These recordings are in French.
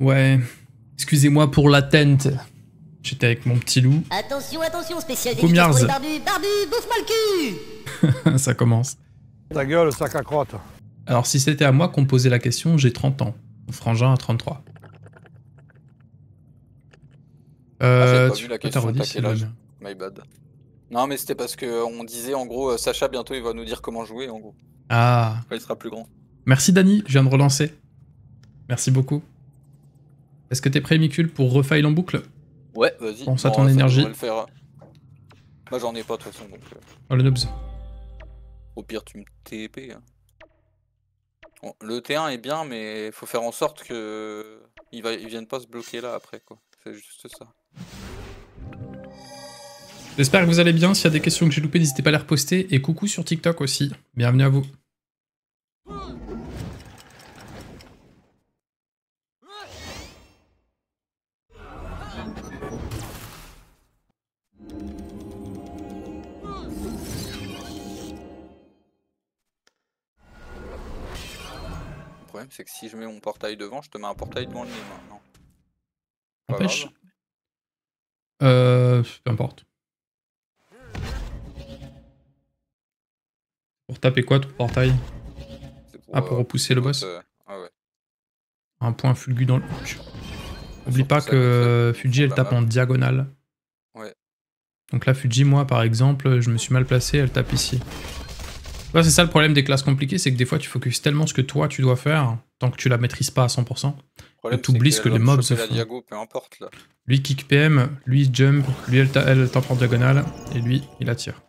Ouais. Excusez-moi pour l'attente. J'étais avec mon petit loup. Attention, attention, spécialiste pour les bouffe le cul Ça commence. Ta gueule, sac à Alors, si c'était à moi qu'on posait la question, j'ai 30 ans. Frangin à 33. Euh, ah, vu la question, My bad. Non, mais c'était parce qu'on disait en gros, euh, Sacha bientôt il va nous dire comment jouer en gros. Ah. Quand il sera plus grand. Merci Dani, je viens de relancer. Merci beaucoup. Est-ce que t'es prêt, Micule, pour refile en boucle Ouais, vas-y. Pense à ton énergie. Hein. Moi, j'en ai pas, de toute façon. Euh. Oh, le nobs. Au pire, tu me TP. Hein. le T1 est bien, mais faut faire en sorte que. il va... viennent pas se bloquer là après, quoi. C'est juste ça. J'espère que vous allez bien. S'il y a des questions que j'ai loupées, n'hésitez pas à les reposter. Et coucou sur TikTok aussi. Bienvenue à vous. c'est que si je mets mon portail devant, je te mets un portail devant le nez maintenant. Empêche. Euh, peu importe. Pour taper quoi ton portail Ah, pour euh, repousser le boss ah ouais. Un point fulgu dans le. Oublie pas que euh, Fuji elle tape en diagonale. Ouais. Donc là, Fuji, moi par exemple, je me suis mal placé, elle tape ici c'est ça le problème des classes compliquées, c'est que des fois tu focuses tellement ce que toi tu dois faire, tant que tu la maîtrises pas à 100%, que tu oublies ce que, les mobs se font. importe, Lui kick PM, lui jump, lui elle, elle en diagonale, et lui il attire.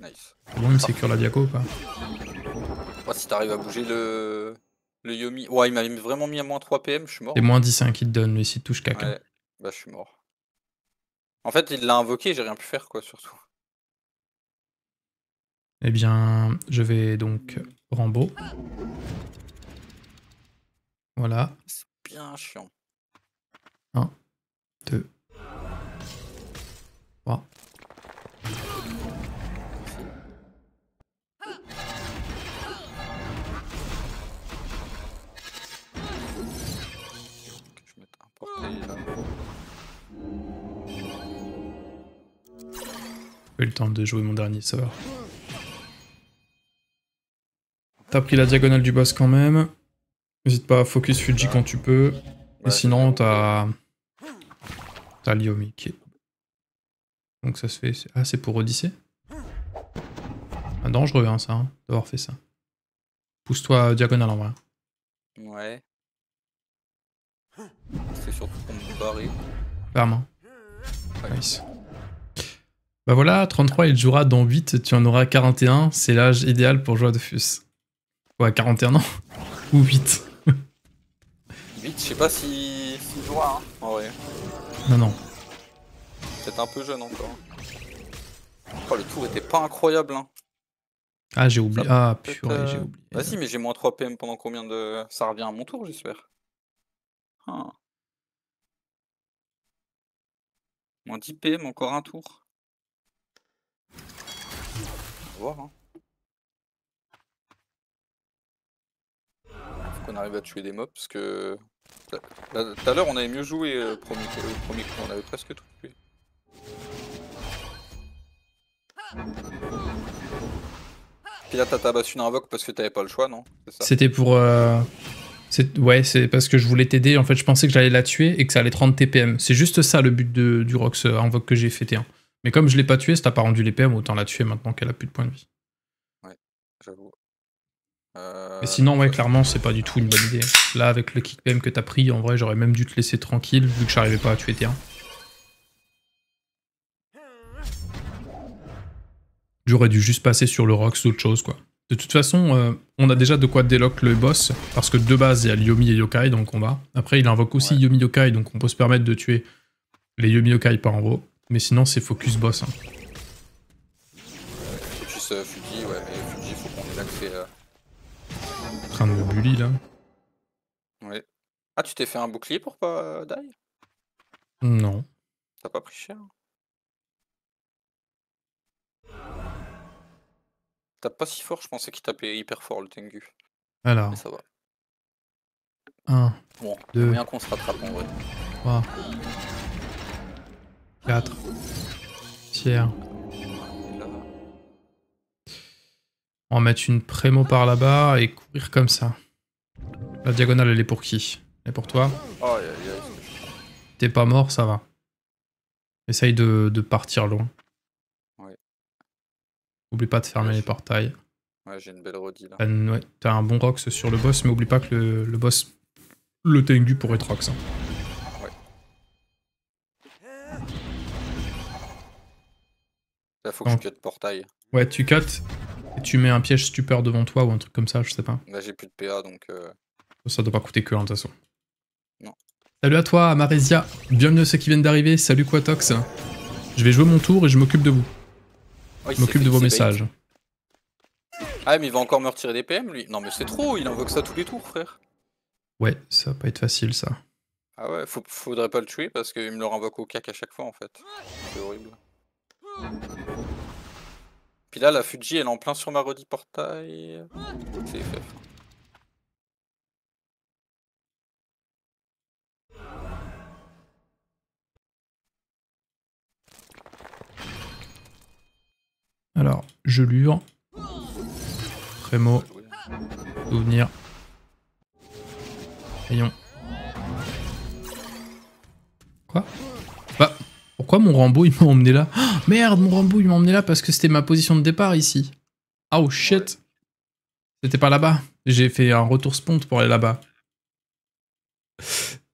Nice. Bon, il sécure la diago ou pas Si t'arrives à bouger le... le Yomi... Ouais, il m'a vraiment mis à moins 3 PM, je suis mort. Et moins 10, hein, qui te donne, lui, s'il touche caca. bah je suis mort. En fait, il l'a invoqué, j'ai rien pu faire, quoi, surtout. Eh bien, je vais donc Rambo. Voilà. C'est bien chiant. 1, 2, 3. Eu le temps de jouer mon dernier sort. T'as pris la diagonale du boss quand même. N'hésite pas à focus Fuji quand tu peux. Et sinon, t'as... T'as Liomi qui Donc ça se fait... Ah, c'est pour Odyssée ah, Dangereux, hein, ça, hein, d'avoir fait ça. Pousse-toi diagonale, en vrai. Ouais. C'est surtout pour me barrer. Clairement. Nice. Bah voilà, 33, il jouera dans 8, tu en auras 41, c'est l'âge idéal pour jouer à Defus. Ouais, 41 ans. Ou 8. 8, je sais pas si... je vois, hein, Non, non. Peut-être un peu jeune encore. Oh, le tour était pas incroyable, hein. Ah, j'ai oublié. ah, purée, j'ai euh, oublié. Vas-y, mais j'ai moins 3 PM pendant combien de... Ça revient à mon tour, j'espère. Hein. Moins 10 PM, encore un tour. On va voir, hein. On arrive à tuer des mobs parce que euh, tout à l'heure on avait mieux joué euh, premier, premier coup, on avait presque tout tué. Puis là t'as tabassé une invoque parce que t'avais pas le choix non C'était pour... Euh, c'est Ouais c'est parce que je voulais t'aider, en fait je pensais que j'allais la tuer et que ça allait 30 TPM. C'est juste ça le but de, du Rox invoque que j'ai t1. Mais comme je l'ai pas tué, ça t'a pas rendu les autant la tuer maintenant qu'elle a plus de points de vie. Ouais, j'avoue. Euh, Mais sinon, ouais, clairement, c'est pas du tout une bonne idée. Là, avec le kick même que t'as pris, en vrai, j'aurais même dû te laisser tranquille, vu que j'arrivais pas à tuer T1. J'aurais dû juste passer sur le rock ou autre chose, quoi. De toute façon, euh, on a déjà de quoi délock le boss, parce que de base, il y a Yomi et Yokai dans le combat. Après, il invoque aussi Yomi Yokai, donc on peut se permettre de tuer les Yomi Yokai par en haut. Mais sinon, c'est focus boss. Hein. train de me bully là. Ouais. Ah, tu t'es fait un bouclier pour pas euh, die Non. T'as pas pris cher T'as pas si fort, je pensais qu'il tapait hyper fort le Tengu. Alors. ça va. 1. Bon, deux, rien qu'on se rattrape en vrai. 3. 4. Tiers. On va mettre une prémo par là-bas et courir comme ça. La diagonale, elle est pour qui Elle est pour toi oh, T'es pas mort, ça va. Essaye de, partir loin. Ouais. Oublie pas de fermer les portails. Ouais, j'ai une belle rodie là. T'as un bon rox sur le boss, mais oublie pas que le, boss, le Tengu pourrait être rox. Hein. Ouais. Là, faut portail. Ouais, tu cuts tu mets un piège stupeur devant toi ou un truc comme ça, je sais pas. Là, bah, j'ai plus de PA donc. Euh. Ça doit pas coûter que, de toute façon. Non. Salut à toi, Marésia. Bienvenue à ceux qui viennent d'arriver. Salut Quatox. Je vais jouer mon tour et je m'occupe de vous. je m'occupe de vos messages. Ah, mais il va encore me retirer des PM lui. Non, mais c'est trop, il invoque ça tous les tours, frère. Ouais, ça va pas être facile ça. Ah ouais, faudrait pas le tuer parce qu'il me le renvoque au cac à chaque fois en fait. C'est horrible. Puis là, la Fuji, elle est en plein sur Marodi Portail. Alors, je Alors, gelure. Souvenir. Rayon. Quoi Bah, pourquoi mon Rambo il m'a emmené là Merde, mon Rambo, il m'a emmené là parce que c'était ma position de départ ici. Ah, oh shit. C'était pas là-bas. J'ai fait un retour spont pour aller là-bas.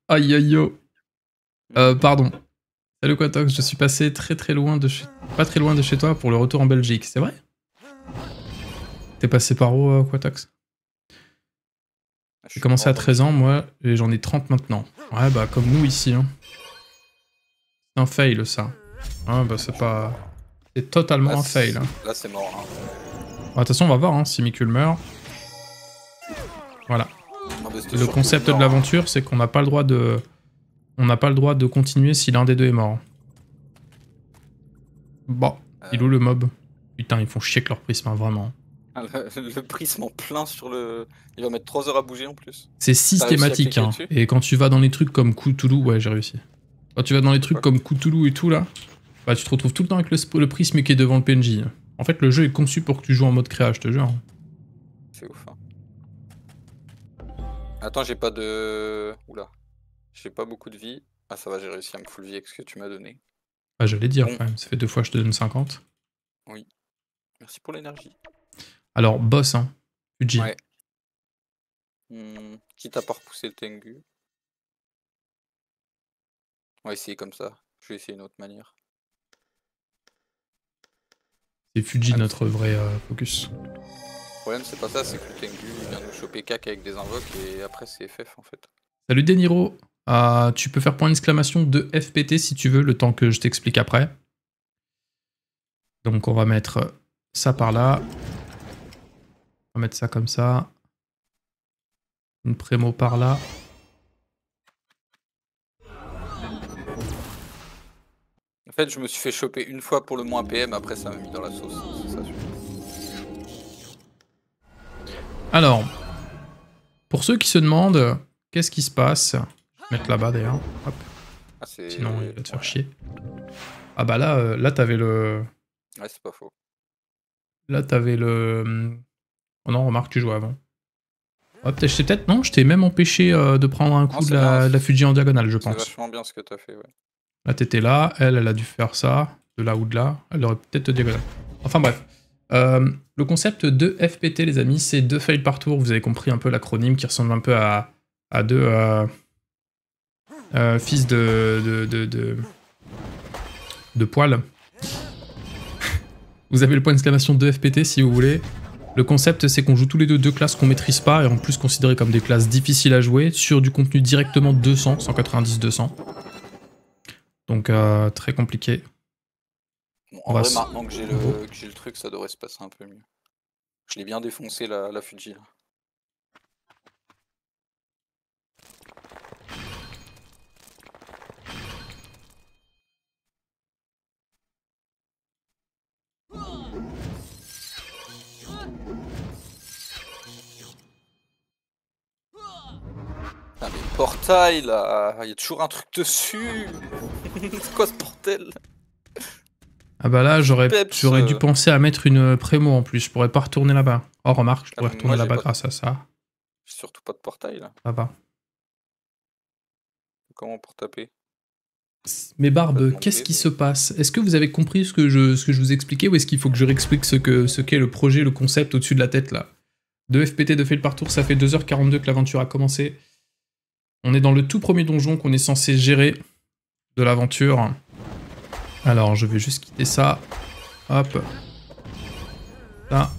Aïe aïe yo. Euh, mm. pardon. Salut Quatox, je suis passé très très loin de chez... Pas très loin de chez toi pour le retour en Belgique, c'est vrai T'es passé par où, euh, Quatox ah, J'ai commencé à 13 ans, moi, et j'en ai 30 maintenant. Ouais, bah comme nous ici. Hein. C'est un fail, ça. Ah bah c'est pas... C'est totalement un fail. Hein. Là c'est mort. Hein. Bah, de on va voir hein, si Mikul meurt. Voilà. le concept de hein. l'aventure c'est qu'on n'a pas le droit de... On n'a pas le droit de continuer si l'un des deux est mort. Bon, il ou euh. le mob Putain, ils font chier avec leur prisme, hein, vraiment. Ah, le, prisme en plein sur le... Il va mettre 3 heures à bouger en plus. C'est systématique, hein. Et quand tu vas dans les trucs comme Cthulhu... Ouais, j'ai réussi. Quand tu vas dans les trucs comme Cthulhu et tout, là, bah, tu te retrouves tout le temps avec le, prisme qui est devant le PNJ. En fait, le jeu est conçu pour que tu joues en mode créa, je te jure. C'est ouf. Hein. Attends, j'ai pas de... Oula. J'ai pas beaucoup de vie. Ah, ça va, j'ai réussi à me full vie avec ce que tu m'as donné. Bah, j'allais dire, quand même. Ça fait deux fois que je te donne 50. Oui. Merci pour l'énergie. Alors, boss, hein. Uji. Ouais. Hmm, quitte pas repousser le Tengu. On va essayer comme ça. Je vais essayer une autre manière. C'est Fuji ah. notre vrai euh, focus. Le problème, c'est pas ça, c'est que le Tengu vient nous choper cac avec des invoques et après, c'est FF en fait. Salut Deniro ah, Tu peux faire point d'exclamation de FPT si tu veux, le temps que je t'explique après. Donc, on va mettre ça par là. On va mettre ça comme ça. Une prémo par là. En fait, je me suis fait choper une fois pour le moins PM, après ça m'a mis dans la sauce. Alors, pour ceux qui se demandent qu'est-ce qui se passe, Je vais mettre là-bas d'ailleurs, ah, sinon il va te faire chier. Ah bah là, euh, là t'avais le... Ouais, c'est pas faux. Là t'avais le... Euh, oh non, remarque, tu jouais avant. Hop, peut-être, peut non, je t'ai même empêché euh, de prendre un coup de, la, de la, Fuji en diagonale, je pense. C'est vachement bien ce que t'as fait, ouais. Là, t'étais là. Elle, elle a dû faire ça. De là ou de là. Elle aurait peut-être diagonale. Enfin bref. Euh, le concept de FPT, les amis, c'est deux fails par tour. Vous avez compris un peu l'acronyme qui ressemble un peu à, à deux euh, euh, fils de de, de, vous avez le point d'exclamation de FPT si vous voulez. Le concept, c'est qu'on joue tous les deux deux classes qu'on maîtrise pas et en plus considérées comme des classes difficiles à jouer sur du contenu directement 200, 190-200. Donc euh, très compliqué. Bon, en vrai, maintenant que j'ai le, truc, ça devrait se passer un peu mieux. Je l'ai bien défoncé la, la Fuji. Là. Ah, portail là, il y a toujours un truc dessus. quoi ce portel Ah bah là, j'aurais dû euh. penser à mettre une euh, prémo en plus. Je pourrais pas retourner là-bas. Oh, remarque, je pourrais ah, retourner là-bas grâce à ça. J'ai surtout pas de portail là. Comment pour taper mais Barbe, qu'est-ce qui se passe Est-ce que vous avez compris ce que je, vous expliquais ou est-ce qu'il faut que je réexplique ce qu'est ce le projet, le concept au-dessus de la tête là De FPT de fait le partout. ça fait 2h42 que l'aventure a commencé. On est dans le tout premier donjon qu'on est censé gérer de l'aventure. Alors, je vais juste quitter ça. Hop. Ça.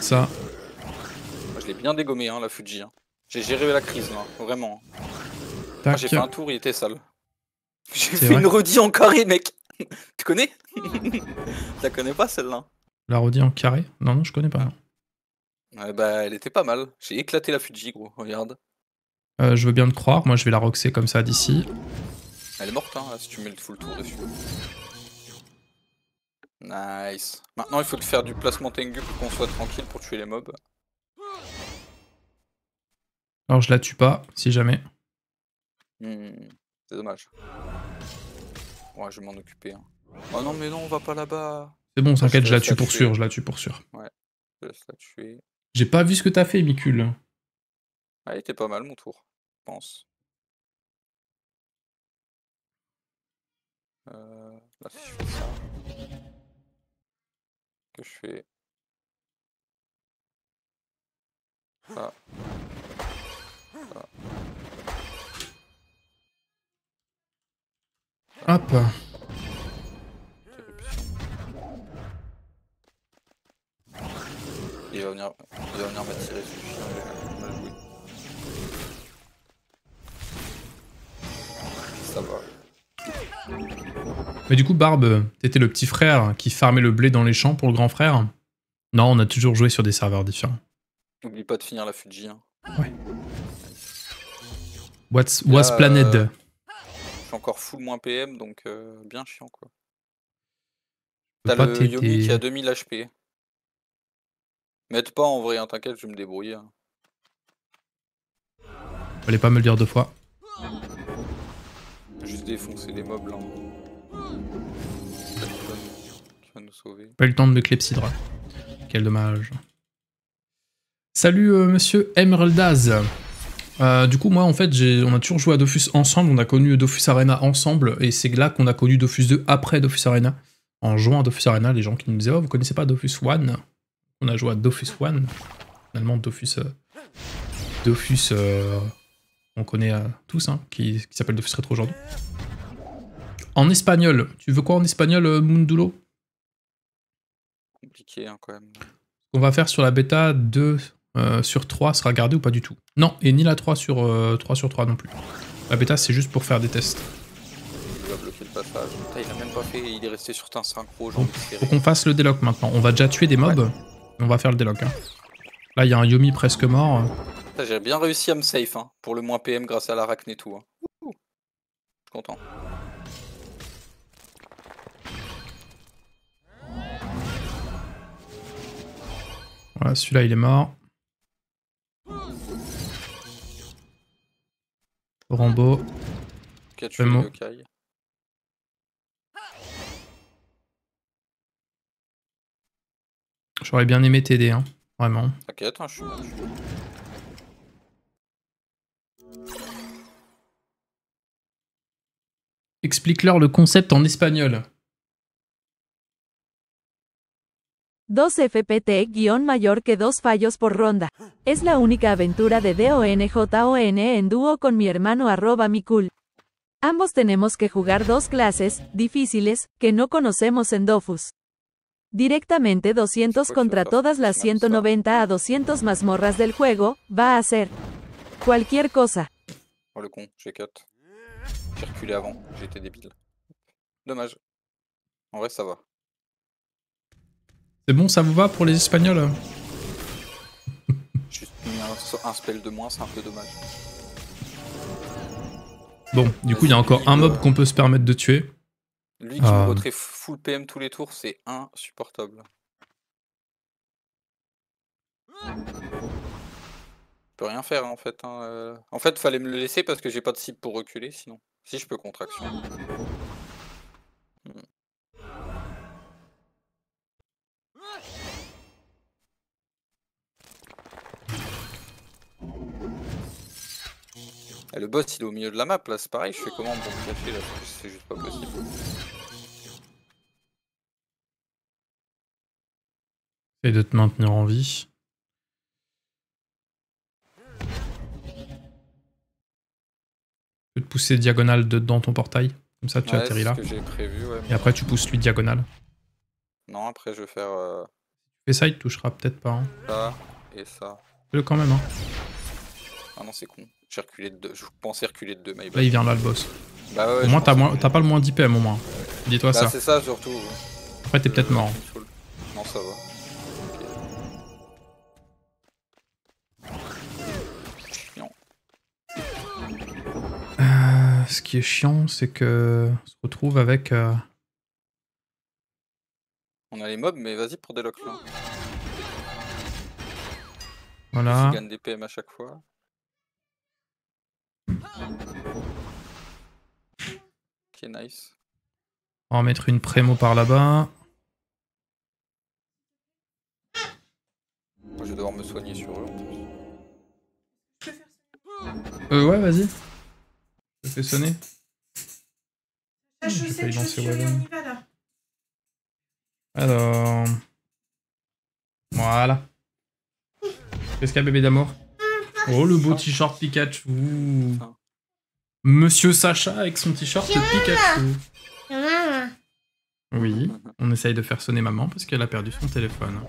Ça. Je l'ai bien dégommé, hein, la Fuji. Hein. J'ai géré la crise, là, vraiment. Ah, J'ai fait un tour, il était sale. J'ai fait une redie en carré, mec. tu connais Tu la connais pas, celle-là La redis en carré Non, non, je connais pas. bah, elle était pas mal. J'ai éclaté la Fuji, gros, regarde. Euh, je veux bien te croire, moi je vais la roxer comme ça d'ici. Elle est morte, hein, si tu mets le full tour dessus. Nice. Maintenant, il faut te faire du placement Tengu pour qu'on soit tranquille pour tuer les mobs. Alors, je la tue pas, si jamais. Hmm, c'est dommage. Ouais, je vais m'en occuper. Hein. Oh non, mais non, on va pas là-bas. C'est bon, t'inquiète, je, la tue pour sûr, je la tue pour sûr. Ouais, je laisse la tuer. J'ai pas vu ce que t'as fait, micule Ah, il était pas mal, mon tour, je pense. Euh, là, si je fais ça, que je fais ça, ah. ça. Ah. Hop. Il va venir, il va venir m'attirer. Ça va. Mais du coup, Barbe, t'étais le petit frère qui farmait le blé dans les champs pour le grand frère Non, on a toujours joué sur des serveurs différents. N'oublie pas de finir la Fuji. Hein. Ouais. What's, what's planet euh, encore full moins PM, donc euh, bien chiant quoi. T'as le Yomi qui a 2000 HP. Mette pas en vrai, hein, t'inquiète, je vais me débrouiller. Hein. Fallait pas me le dire deux fois. Juste défoncer des mobs là. Hein. Pas eu le temps de clepsydra. Quel dommage. Salut euh, monsieur Emeraldaz. Euh, du coup, moi, en fait, on a toujours joué à Dofus ensemble. On a connu Dofus Arena ensemble. Et c'est là qu'on a connu Dofus 2 après Dofus Arena. En jouant à Dofus Arena, les gens qui nous disaient Oh, vous connaissez pas Dofus 1 On a joué à Dofus 1. Finalement, Dofus. Euh, Dofus. on connaît tous, hein, qui, qui s'appelle Dofus Retro aujourd'hui. En espagnol, tu veux quoi en espagnol, euh, Mundulo Compliqué hein, quand même. qu'on va faire sur la bêta 2 euh, sur 3 sera gardé ou pas du tout Non, et ni la 3 sur, 3 euh, sur 3 non plus. La bêta, c'est juste pour faire des tests. Il a bloquer le passage. il a même pas fait, il est resté sur un synchro. faut qu'on fasse le délock maintenant. On va déjà tuer des mobs, on va faire le déloc. Hein. Là, il y a un Yomi presque mort. J'ai bien réussi à me safe, hein, pour le moins PM grâce à l'arachne et tout. Hein. Je suis content. Voilà, celui-là, il est mort. Rambo. J'aurais bien aimé t'aider, hein. Vraiment. T'inquiète, hein, je suis Explique-leur le concept en espagnol. 2 FPT-mayor guión que 2 fallos por ronda. Es la única aventura de DONJON en dúo con mi hermano arroba Mikul. Ambos tenemos que jugar dos clases, difíciles, que no conocemos en Dofus. Directamente 200 contra todas las 190 a 200 mazmorras del juego, va a ser cualquier cosa. va. C'est bon, ça vous va pour les Espagnols Juste un, spell de moins, c'est un peu dommage. Bon, du coup, il y a encore un mob qu'on peut se permettre de tuer. Lui qui me voterait full PM tous les tours, c'est insupportable. Je peux rien faire en fait. Hein, euh. En fait, fallait me le laisser parce que j'ai pas de cible pour reculer sinon. Si je peux contraction. le boss il est au milieu de la map là, c'est pareil, je fais comment pour me cacher là C'est juste pas possible. Et de te maintenir en vie. Je peux te pousser diagonale dedans ton portail, comme ça tu atterris là. Ce prévu, Et après tu pousses lui diagonale. Non, après je vais faire. tu euh, fais ça il te touchera peut-être pas. Hein. Ça et ça. Fais-le quand même. Hein. Ah non, c'est con. J'ai reculé de deux. Je pensais reculer de deux, mais. Là, il vient là, le boss. Bah ouais, au moins, t'as pas le moins d'IPM, au moins. Dis-toi bah, ça. c'est ça, surtout. Après, t'es peut-être mort. Non, ça va. Euh, ce qui est chiant, c'est que on se retrouve avec. Euh, on a les mobs, mais vas-y pour des locks là. Voilà. Je gagne des PM à chaque fois. Ok, nice. On va mettre une prémo par là-bas. Moi Je vais devoir me soigner sur eux Euh, ouais, vas-y. Je fais sonner. Ah, je Alors. Voilà. Qu'est-ce qu'il y a, bébé d'amour Oh, le beau t-shirt Pikachu. Monsieur Sacha avec son t-shirt Pikachu. Oui, on essaye de faire sonner maman parce qu'elle a perdu son téléphone.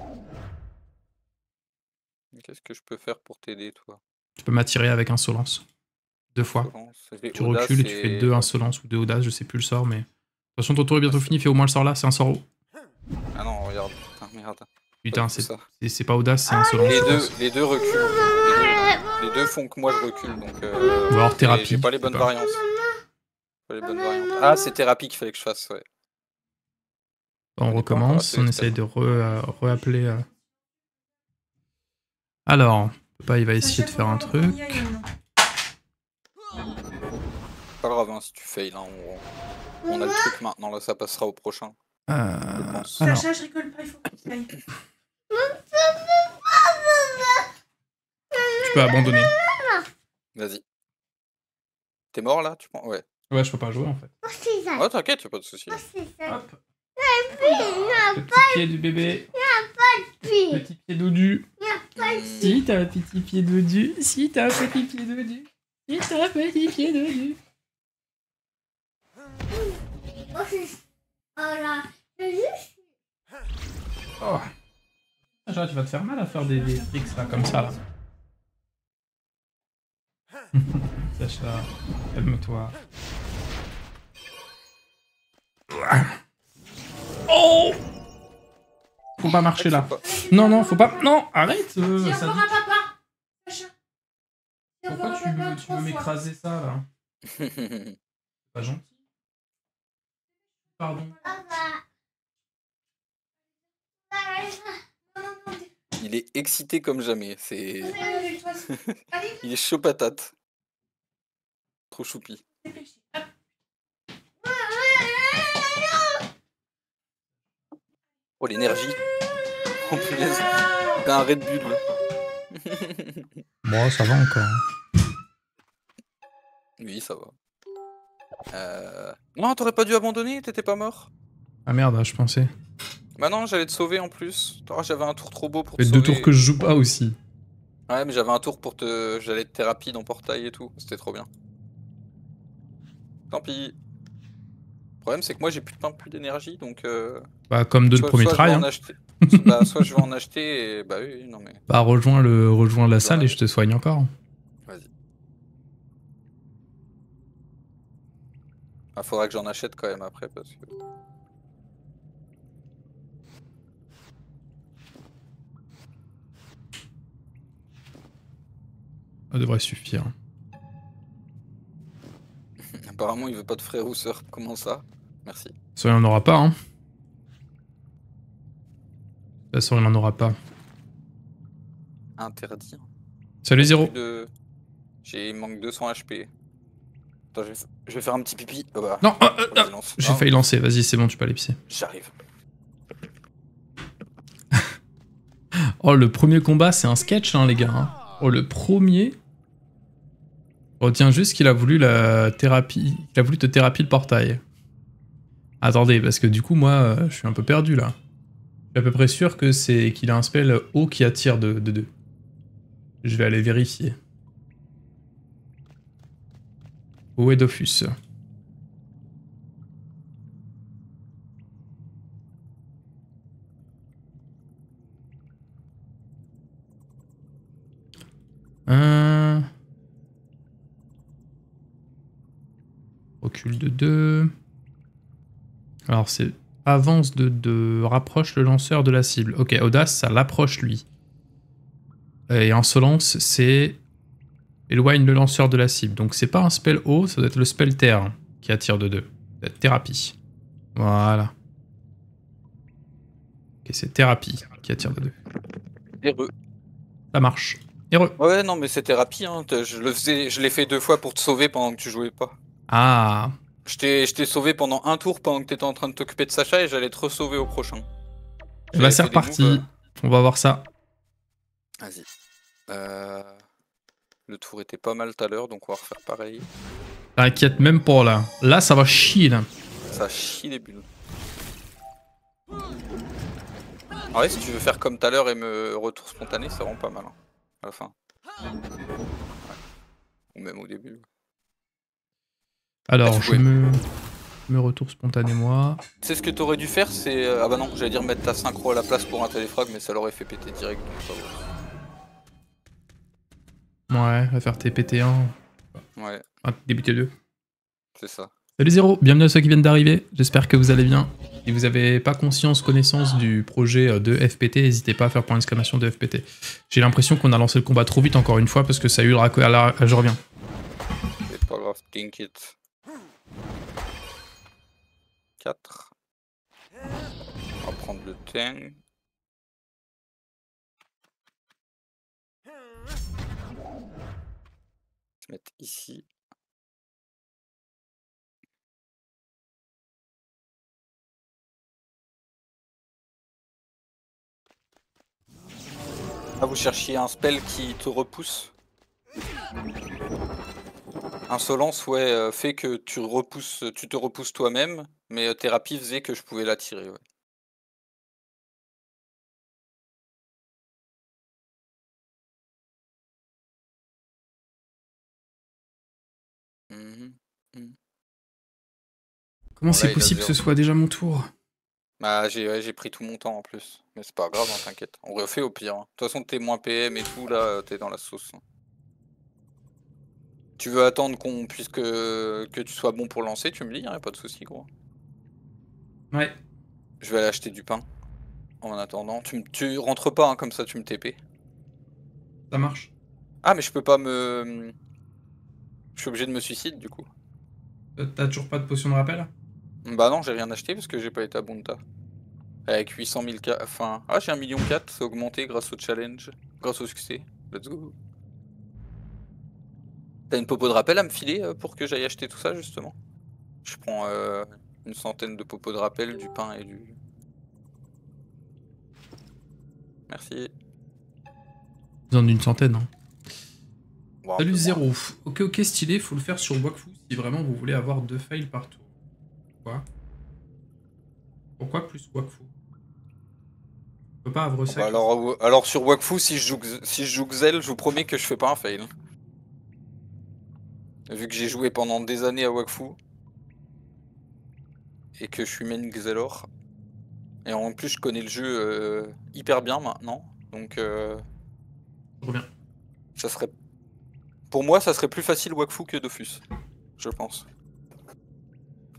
Qu'est-ce que je peux faire pour t'aider, toi Tu peux m'attirer avec insolence. Deux fois. Tu recules et tu fais deux insolences ou deux audaces, je sais plus le sort, mais. De toute façon, ton tour est bientôt fini, fais au moins le sort là, c'est un sort haut. Ah non, regarde, putain, merde. Putain, c'est pas audace, c'est insolence. Ah, les les deux reculent deux font que moi je recule, donc. Euh, thérapie. J'ai pas les bonnes variantes. Ah, c'est thérapie qu'il fallait que je fasse, ouais. On, recommence, on essaye de euh, reappeler. Euh. alors, pas, il va essayer de faire un truc. Pas grave, hein, si tu fails, hein, on, a le truc maintenant, là ça passera au prochain. Euh, je Sacha, je rigole pas, il faut que tu ailles. Tu peux abandonner. Vas-y. T'es mort là tu Ouais. Ouais, je peux pas jouer en fait. Oh, oh t'inquiète, y'a pas de soucis. Oh, Hop. Le petit pied du bébé. Le mmh. petit pied dodu. Si t'as un petit pied doudu. Si t'as un petit pied doudu. Oh, si t'as un petit pied doudu. Oh là. Oh. Genre, tu vas te faire mal à faire des, des tricks là, comme ça là. Sacha, calme-toi. Oh Faut pas marcher là. Non, non, faut pas... Non, arrête euh, papa Sacha Pourquoi tu, veux, m'écraser ça, là C'est pas gentil. Pardon. Il est excité comme jamais, c'est... Il est chaud patate. Trop choupi. Oh l'énergie. Oh T'as un Red Bull. bon, ça va encore. Hein. Oui, ça va. Euh, non, t'aurais pas dû abandonner, t'étais pas mort. Ah merde, je pensais. Bah non, j'allais te sauver en plus. Oh, j'avais un tour trop beau pour te et deux tours que je joue pas aussi. Ouais, mais j'avais un tour pour te... J'allais te thérapie dans portail et tout. C'était trop bien. Tant pis. Le problème, c'est que moi, j'ai plus de pain, plus d'énergie, donc. Euh, bah, comme de premier soit Je en hein. acheter... Bah, soit je vais en acheter. Et... Bah oui, non mais. Bah, rejoins la salle et je te soigne encore. Vas-y. Ah, faudra que j'en achète quand même après parce que. Ça devrait suffire apparemment il veut pas de frère ou sœur. Comment ça Merci. Ça, il n'en aura pas, hein. De il n'en aura pas. Interdit. Salut, Zéro. J'ai manque 200 HP. Attends, je vais, faire un petit pipi. Oh, bah. non, euh, euh, j'ai ah. failli lancer. Vas-y, c'est bon, tu peux aller pisser. J'arrive. oh, le premier combat, c'est un sketch, hein, les gars. Hein. Oh, le premier, Retiens juste qu'il a voulu la thérapie, il a voulu te thérapie le portail. Attendez, parce que du coup, moi, euh, je suis un peu perdu là. Je suis à peu près sûr que c'est qu'il a un spell haut qui attire de deux. Je vais aller vérifier. Où est de 2. Alors c'est avance de deux rapproche le lanceur de la cible. Ok, audace, ça l'approche lui. Et insolence, c'est éloigne le lanceur de la cible. Donc c'est pas un spell haut, ça doit être le spell terre qui attire de 2. La thérapie. Voilà. Ok, c'est thérapie qui attire de 2. Heureux. Ça marche. Heureux. Ouais, non, mais c'est thérapie. Hein. Je l'ai fait deux fois pour te sauver pendant que tu jouais pas. Ah. Je t'ai sauvé pendant un tour pendant que t'étais en train de t'occuper de Sacha et j'allais te re-sauver au prochain. bah c'est reparti. Euh, on va voir ça. Vas-y. Euh... Le tour était pas mal tout à l'heure, donc on va refaire pareil. T'inquiète même pas là. Là, ça va chier là. Ça chie les bulles. En vrai si tu veux faire comme tout à l'heure et me retour spontané, ça rend pas mal. Hein, à la fin. Ou même au début. Alors, je me... me retourne spontanément. C'est ce que t'aurais dû faire, c'est... Euh, ah bah non, j'allais dire mettre ta synchro à la place pour un téléfrag, mais ça l'aurait fait péter direct, donc ça Ouais, faire TPT1. Ouais. Ah, débuter 2. C'est ça. Salut Zéro, bienvenue à ceux qui viennent d'arriver, j'espère que vous allez bien. Si vous n'avez pas conscience, connaissance du projet euh, de FPT, n'hésitez pas à faire point d'exclamation de FPT. J'ai l'impression qu'on a lancé le combat trop vite encore une fois parce que ça a raccourci. Ah à la... Je reviens. 4. On va prendre le thème. Se mettre ici. Ah, vous cherchiez un spell qui te repousse Insolence, ouais, euh, fait que tu, repousses, euh, tu te repousses toi-même, mais euh, thérapie faisait que je pouvais l'attirer, ouais. Mmh mmh. Comment c'est possible que ce soit déjà mon tour Bah j'ai pris tout mon temps en plus. Mais c'est pas grave, hein, t'inquiète. On refait au pire. Hein. De toute façon t'es moins PM et tout là, t'es dans la sauce. Hein. Tu veux attendre qu'on puisse que, tu sois bon pour lancer, tu me dis, y'a pas de soucis, gros. Ouais. Je vais aller acheter du pain. En attendant, tu, tu rentres pas, hein, comme ça tu me TP. Ça marche. Ah, mais je peux pas me. Je suis obligé de me suicider, du coup. Euh, t'as toujours pas de potion de rappel Bah non, j'ai rien acheté parce que j'ai pas été à Bunta. Avec 800 000 Enfin. Ah, j'ai 1 million 4, c'est augmenté grâce au challenge, grâce au succès. Let's go. T'as une popo de rappel à me filer euh, pour que j'aille acheter tout ça, justement Je prends euh, une centaine de popos de rappel, du pain et du... Merci. Besoin d'une centaine, hein. Salut zéro. Ok, ok, stylé, faut le faire sur Wakfu si vraiment vous voulez avoir deux fails partout. Quoi Pourquoi plus Wakfu bah alors, euh, alors sur Wakfu, si je joue, si je joue Xel, je vous promets que je fais pas un fail. Vu que j'ai joué pendant des années à Wakfu et que je suis main Xelor. Et en plus, je connais le jeu euh, hyper bien maintenant. Donc. Euh, Ça serait. Pour moi, ça serait plus facile Wakfu que Dofus. Je pense.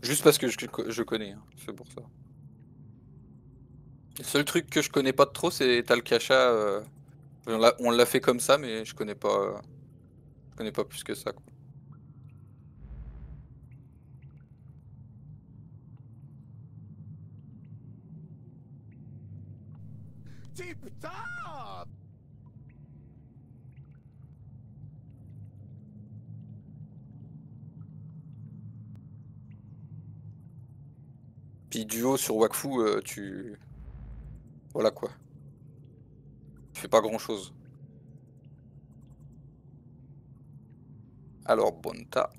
Juste parce que je, connais, hein, c'est pour ça. Le seul truc que je connais pas de trop, c'est Talcacha. Euh, on l'a fait comme ça, mais je connais pas. je connais pas plus que ça, tip Puis duo sur Wakfu, euh, tu... Voilà quoi. Tu fais pas grand-chose. Alors, Bonta...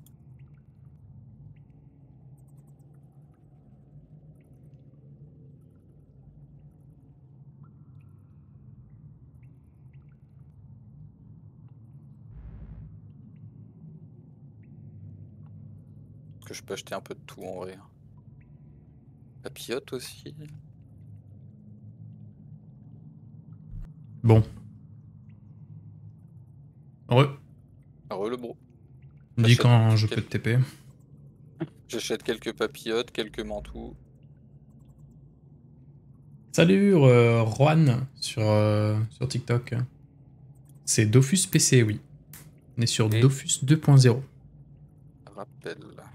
je peux acheter un peu de tout en vrai. Papillote aussi. Bon. Heureux. Heureux le bro. Dis quand je peux te TP. J'achète quelques papillotes, quelques manteaux. Salut euh, Juan sur, euh, sur TikTok. C'est Dofus PC, oui. On est sur Dofus 2.0.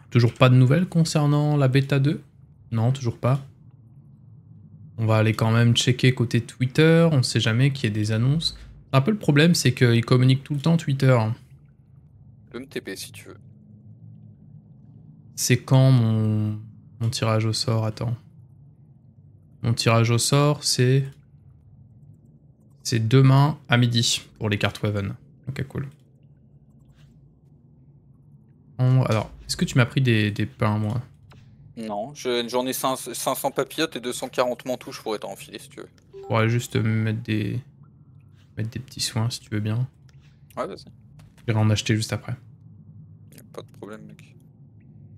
Toujours pas de nouvelles concernant la bêta 2 Non, toujours pas. On va aller quand même checker côté Twitter, on sait jamais qu'il y ait des annonces. Un peu le problème, c'est qu'ils communiquent tout le temps Twitter. Je hein. si tu veux. C'est quand mon... tirage au sort Attends. Mon tirage au sort, c'est... C'est demain à midi pour les cartes weaven. Ok, cool. Alors, est-ce que tu m'as pris des, pains, moi Non, j'en ai 500 papillotes et 240 je pour être enfiler si tu veux. On pourrais juste mettre des... mettre des petits soins si tu veux bien. Ouais, vas-y. J'irai en acheter juste après. Y'a pas de problème, mec.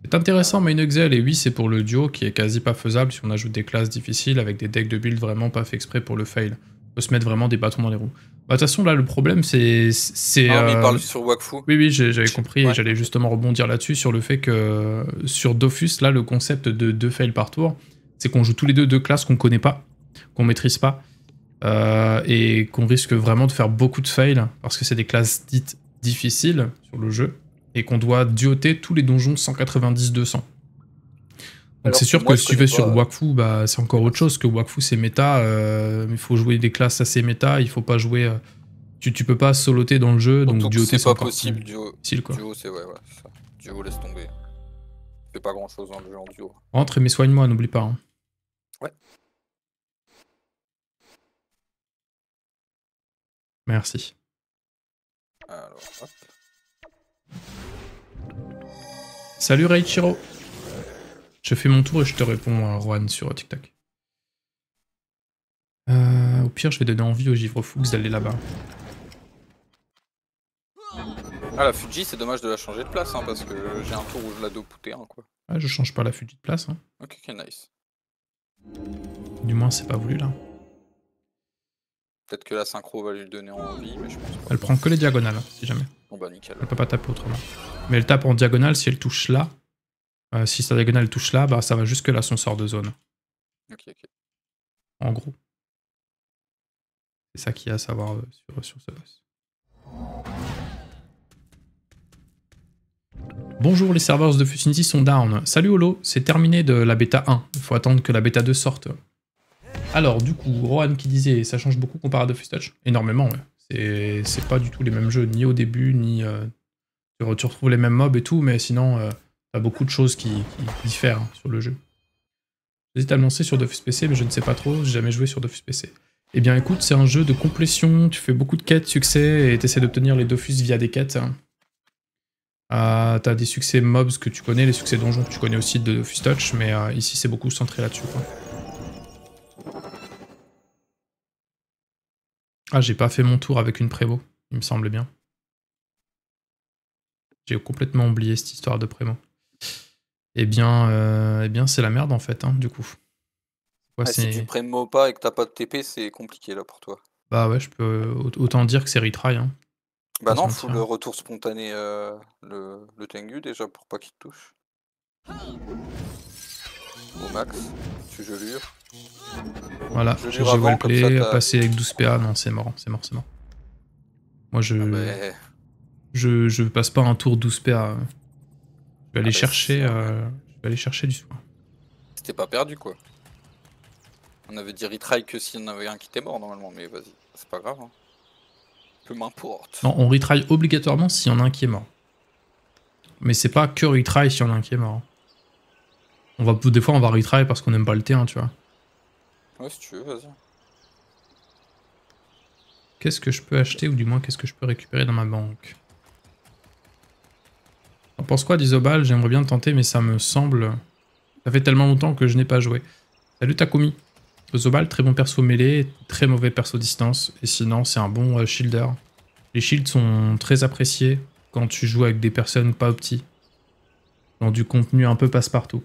C'est intéressant, mais une Excel et oui, c'est pour le duo qui est quasi pas faisable si on ajoute des classes difficiles avec des decks de build vraiment pas fait exprès pour le fail se mettre vraiment des bâtons dans les roues. Bah, de toute façon, là, le problème, c'est. ah, il euh, parle sur Wakfu. Oui, oui, j'avais compris. et J'allais justement rebondir là-dessus, sur le fait que sur Dofus, là, le concept de deux fails par tour, c'est qu'on joue tous les deux deux classes qu'on connaît pas, qu'on maîtrise pas, euh, et qu'on risque vraiment de faire beaucoup de fails, parce que c'est des classes dites difficiles sur le jeu, et qu'on doit duoter tous les donjons 190-200. Donc c'est sûr que, si tu vas sur Wakfu, bah, c'est encore autre chose que Wakfu c'est méta. Euh, il faut jouer des classes assez méta, il faut pas jouer. Euh, tu, tu peux pas soloter dans le jeu, donc, duo c'est pas possible. Duo, duo c'est ouais, ouais Duo laisse tomber. Fais pas grand chose dans jeu en duo. Rentre et mais soigne-moi, n'oublie pas. Hein. Ouais. Merci. Alors, Salut Raichiro je fais mon tour et je te réponds à Juan sur TikTok. Tac. Euh, au pire, je vais donner envie au Givre foux d'aller là-bas. Ah, la Fuji, c'est dommage de la changer de place, hein, parce que j'ai un tour où je la dois pouter, hein, quoi. Ah, je change pas la Fuji de place. Hein. Ok, nice. Du moins, c'est pas voulu, là. Peut-être que la synchro va lui donner envie, mais je pense pas. Elle prend que les diagonales, hein, si jamais. Bon bah, nickel. Elle peut pas taper autrement. Mais elle tape en diagonale si elle touche là, euh, si sa diagonale touche là, bah, ça va jusque là son sort de zone. Ok ok. En gros. C'est ça qu'il y a à savoir euh, sur, sur ce boss. Bonjour, les serveurs de Fusinity sont down. Salut Holo, c'est terminé de la bêta 1. Il faut attendre que la bêta 2 sorte. Alors, du coup, Rohan qui disait ça change beaucoup comparé à The Touch. Énormément, ouais. C'est pas du tout les mêmes jeux, ni au début, ni. Euh, tu retrouves les mêmes mobs et tout, mais sinon, a beaucoup de choses qui, diffèrent sur le jeu. J'hésite à me lancer sur Dofus PC, mais je ne sais pas trop, j'ai jamais joué sur Dofus PC. Eh bien écoute, c'est un jeu de complétion, tu fais beaucoup de quêtes, succès, et tu essaies d'obtenir les Dofus via des quêtes. Euh, t'as des succès mobs que tu connais, les succès donjons que tu connais aussi de Dofus Touch, mais euh, ici c'est beaucoup centré là-dessus. Ah, j'ai pas fait mon tour avec une prémo, il me semble bien. J'ai complètement oublié cette histoire de prémo eh bien, euh, eh bien c'est la merde en fait, hein, du coup. Ah, si tu prends pas et que t'as pas de TP, c'est compliqué là pour toi. Bah ouais, je peux autant dire que c'est retry. Hein. Bah non, faut le retour spontané euh, le, Tengu déjà pour pas qu'il te touche. Au max, tu gelures. Voilà, je vais wallplay, passer avec 12 PA, non c'est mort, c'est mort, c'est mort. Moi je... Ah, je... je. passe pas un tour 12 PA. Euh aller ah bah, chercher, euh, je vais aller chercher du soin. C'était pas perdu quoi. On avait dit retry que s'il y en avait un qui était mort normalement, mais vas-y, c'est pas grave. Hein. Peu m'importe. Non, on retry obligatoirement s'il y en a un qui est mort. Mais c'est pas que retry s'il y en a un qui est mort. On va, des fois, on va retry parce qu'on aime pas le t tu vois. Ouais, si tu veux, vas-y. Qu'est-ce que je peux acheter, ou du moins, qu'est-ce que je peux récupérer dans ma banque pense quoi d'Isobal J'aimerais bien tenter, mais ça me semble... Ça fait tellement longtemps que je n'ai pas joué. Salut Takumi. Zobal, très bon perso mêlé, très mauvais perso distance. Et sinon, c'est un bon euh, shielder. Les shields sont très appréciés quand tu joues avec des personnes pas opti. Dans du contenu un peu passe-partout.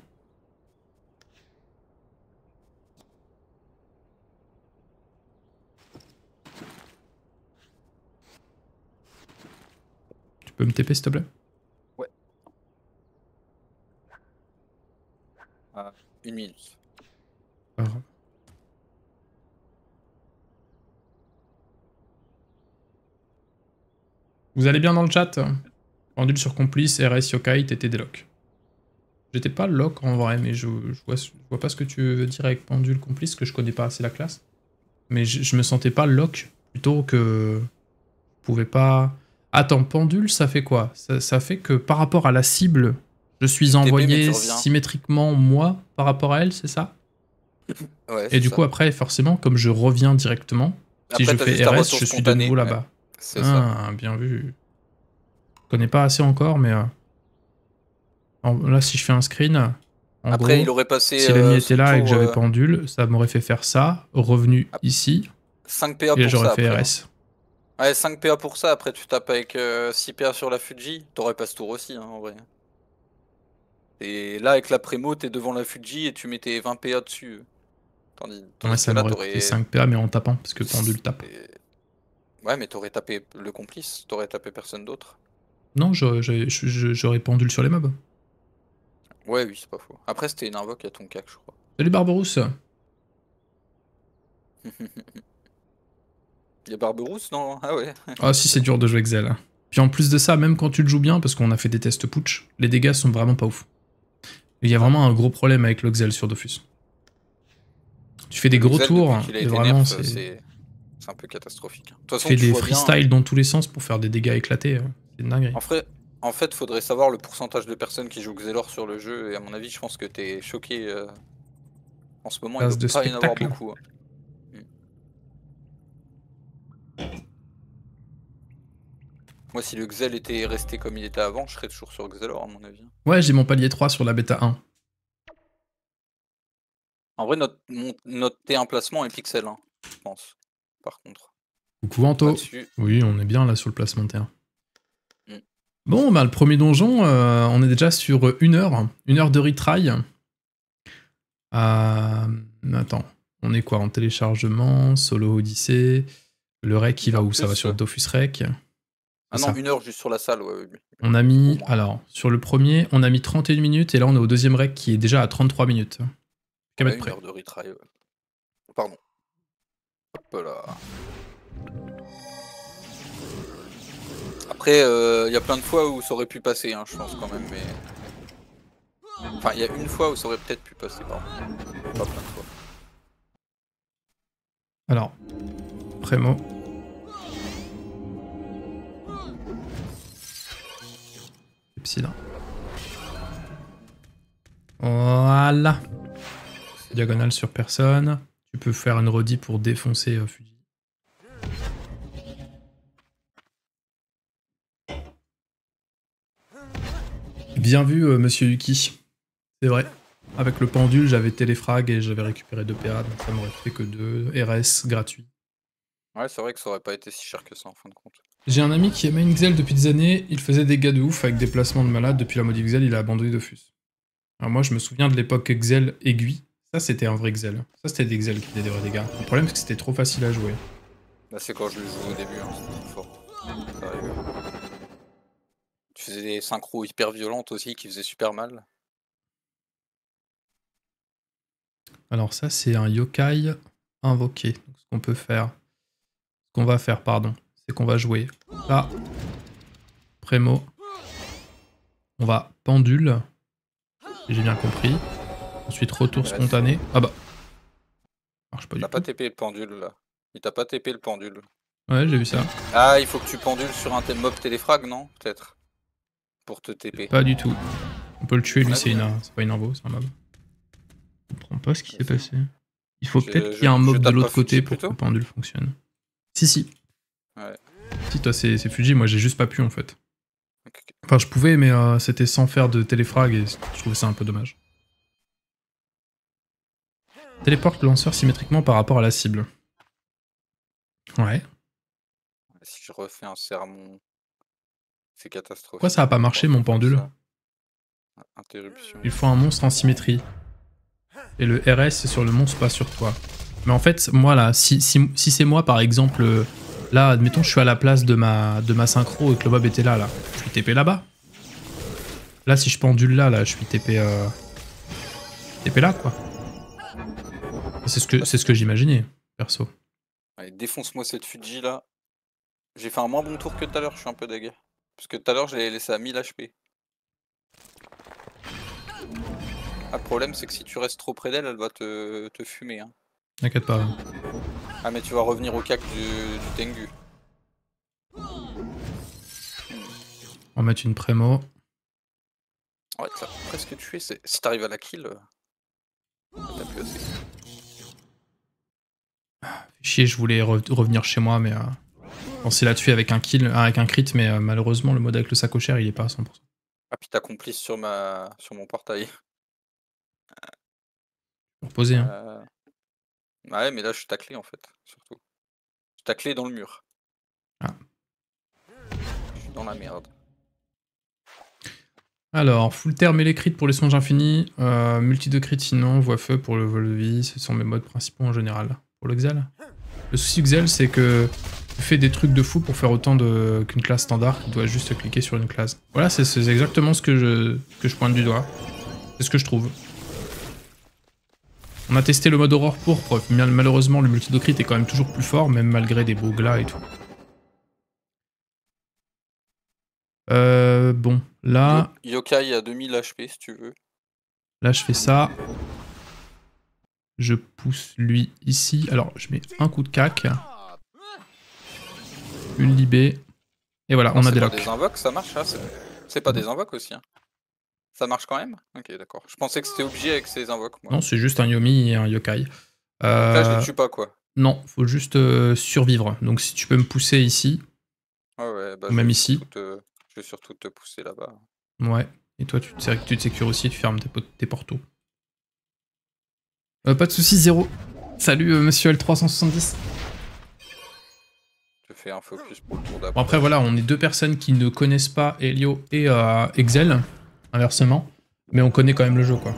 Tu peux me TP s'il te plaît Une minute. Vous allez bien dans le chat Pendule sur complice, RS, Yokai, des lock. J'étais pas lock en vrai, mais je, vois, vois, pas ce que tu veux dire avec pendule complice, que je connais pas assez la classe. Mais je, me sentais pas lock, plutôt que... Je pouvais pas... Attends, pendule, ça fait quoi ça fait que par rapport à la cible je suis envoyé symétriquement moi par rapport à elle, c'est ça ouais, Et du coup après, forcément, comme je reviens directement, si je fais RS, je suis de nouveau là-bas. C'est ça. Ah, bien vu. Je connais pas assez encore, mais... Euh, là, si je fais un screen... En après, il aurait passé... Si l'ami euh, était là et que j'avais euh, pendule, ça m'aurait fait faire ça, revenu ah. ici. 5 PA et j'aurais fait RS. Ouais, 5 PA pour ça, après tu tapes avec 6 PA sur la Fuji, t'aurais pas ce tour aussi, hein, en vrai. Et là, avec la prémo, t'es devant la Fuji et tu mettais 20 PA dessus. Tandis, tandis ouais, ça m'aurait coûté 5 PA, mais en tapant, parce que t'as dû le taper. Ouais, mais t'aurais tapé le complice, t'aurais tapé personne d'autre. Non, j'aurais pendule sur les mobs. Ouais, oui, c'est pas faux. Après, c'était une invoque à ton cac, je crois. Salut Barberousse Il y a Barberousse, non Ah ouais Ah si, c'est dur de jouer Excel. Puis en plus de ça, même quand tu le joues bien, parce qu'on a fait des tests putsch, les dégâts sont vraiment pas ouf. Il y a vraiment un gros problème avec l'Oxel sur Dofus. Tu fais des gros tours, et vraiment c'est un peu catastrophique. tu fais des freestyles dans tous les sens pour faire des dégâts éclatés, euh, c'est dingue. En, fait, en fait, faudrait savoir le pourcentage de personnes qui jouent Xelor sur le jeu, et à mon avis, je pense que t'es choqué. Euh, en ce moment, il ne pas y en avoir beaucoup. Hein. si le Xel était resté comme il était avant, je serais toujours sur Xelor, à mon avis. Ouais, j'ai mon palier 3 sur la bêta 1. En vrai, notre, T1 placement est pixel 1, hein, je pense, par contre. Coucou Anto. Oui, on est bien là sur le placement T1. Mm. Bon, bah, le premier donjon, euh, on est déjà sur euh, une heure. Une heure de retry. Euh, attends, on est quoi en téléchargement, solo Odyssée, le rec il va où ça va sur le Dofus Rec. Ah non, une heure juste sur la salle. Ouais, On a mis, alors, sur le premier, on a mis 31 minutes et là on est au deuxième rec qui est déjà à 33 minutes. ouais, près. Heure de retry, Pardon. Hop là. Après, euh, il y a plein de fois où ça aurait pu passer, hein, je pense quand même, mais. Enfin, il y a une fois où ça aurait peut-être pu passer, pardon. Pas plein de fois. Alors, Prémo. Voilà. Diagonale sur personne. Tu peux faire une redi pour défoncer un euh, Fuji. Bien vu, euh, monsieur Yuki. C'est vrai. Avec le pendule, j'avais téléfrag et j'avais récupéré deux PA, donc ça m'aurait fait que deux RS gratuits. Ouais, c'est vrai que ça aurait pas été si cher que ça en fin de compte. J'ai un ami qui aimait une Xel depuis des années, il faisait des gars de ouf avec des placements de malade, depuis la mode Xel il a abandonné Dofus. Alors moi je me souviens de l'époque Xel aiguille, ça c'était un vrai Xel. ça c'était des XL qui faisaient des vrais dégâts. Le problème c'est que c'était trop facile à jouer. Là bah, c'est quand je le jouais au début, hein. c'était fort. Tu faisais des synchros hyper violentes aussi qui faisaient super mal. Alors ça c'est un yokai invoqué, ce qu'on peut faire, ce qu'on va faire pardon c'est qu'on va jouer là, Prémo. On va pendule, j'ai bien compris. Ensuite retour spontané. Ah bah. Marche pas pas TP le pendule là. Il t'a pas TP le pendule. Ouais, j'ai vu ça. Ah, il faut que tu pendules sur un mob téléfrag, non Peut-être. Pour te TP. Pas du tout. On peut le tuer, lui, c'est pas une invo, c'est un mob. Je comprends pas ce qui s'est passé. Il faut peut-être qu'il y ait un mob de l'autre côté pour que le pendule fonctionne. Si, si. Si, toi, c'est Fuji, moi, j'ai juste pas pu, en fait. Enfin, je pouvais, mais euh, c'était sans faire de téléfrag, et je trouvais ça un peu dommage. Téléporte le lanceur symétriquement par rapport à la cible. Ouais. Si je refais un sermon, c'est catastrophique. Pourquoi ça a pas marché, mon pendule Interruption. Il faut un monstre en symétrie. Et le RS, c'est sur le monstre, pas sur toi. Mais en fait, moi, là, si, si, si c'est moi, par exemple euh, Là, admettons, je suis à la place de ma, de ma synchro et que le bob était là, là. Je suis TP là-bas. Là, si je pendule là, là, je suis TP... Euh, TP là, quoi. C'est ce que, ce que j'imaginais, perso. Allez, défonce-moi cette Fuji, là. J'ai fait un moins bon tour que tout à l'heure, je suis un peu dégueu. Parce que tout à l'heure, je l'ai laissé à 1000 HP. le problème, c'est que si tu restes trop près d'elle, elle va te, fumer. Hein. T'inquiète pas. Ah mais tu vas revenir au cac du, Tengu. On va mettre une prémo. Ouais, t'as presque tué. Si t'arrives à la kill, euh, t'as plus assez. Chier, je voulais revenir chez moi, mais euh, on s'est la tué avec un kill, avec un crit, mais euh, malheureusement le mode avec le sacochère il est pas à 100%. Ah puis t'as complice sur ma sur mon portail. Reposer. Hein ouais, mais là, je suis taclé en fait, surtout. Je suis taclé dans le mur. Ah. Je suis dans la merde. Alors, full terme et les pour les songes infinis, euh, multi de crit sinon, Voix feu pour le vol de vie, ce sont mes modes principaux en général. Pour le Xel Le souci Xel, c'est que tu fais des trucs de fou pour faire autant de qu'une classe standard qui doit juste cliquer sur une classe. Voilà, c'est exactement ce que je, que je pointe du doigt. C'est ce que je trouve. On a testé le mode Aurore Pourpre, malheureusement le multidocrit est quand même toujours plus fort, même malgré des beaux et tout. Euh, bon, là... Yokai a 2000 HP si tu veux. Là je fais ça. Je pousse lui ici. Alors je mets un coup de cac. Une libé. Et voilà, on a des locks. C'est pas des invoques ça marche, hein, c'est pas des invoques aussi. Hein. Ça marche quand même Ok, d'accord. Je pensais que c'était obligé avec ces invoques. Non, c'est juste un Yomi et un Yokai. Là, je euh, les tue pas, quoi. Non, faut juste euh, survivre. Donc, si tu peux me pousser ici. Bah, ou même ici. Je vais surtout te pousser là-bas. Ouais. Et toi, tu te, tu te sécures aussi, tu fermes tes, tes portaux. Euh, pas de soucis, zéro. Salut, euh, monsieur L370. Je fais un focus pour le tour d'après. après, voilà, on est deux personnes qui ne connaissent pas Helio et Excel inversement. Mais on connaît quand même le jeu, quoi.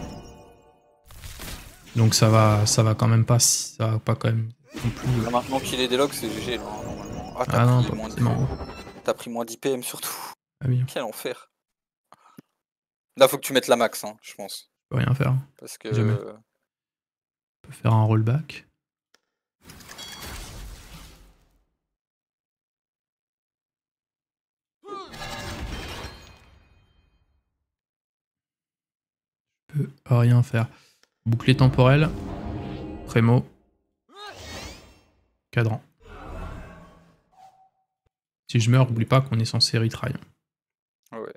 Donc ça va, ça va quand même pas, ça va pas quand même non plus. Euh. Ah, maintenant qu'il est délog, c'est GG normalement. Ah, ah non, T'as pris moins d'IPM surtout. Ah oui. Quel enfer. Là, faut que tu mettes la max, hein, je pense. Je peux rien faire. Parce que. je On faire un rollback. rien faire. boucler temporel. Prémo. Cadran. Si je meurs, oublie pas qu'on est censé retry. Ah ouais.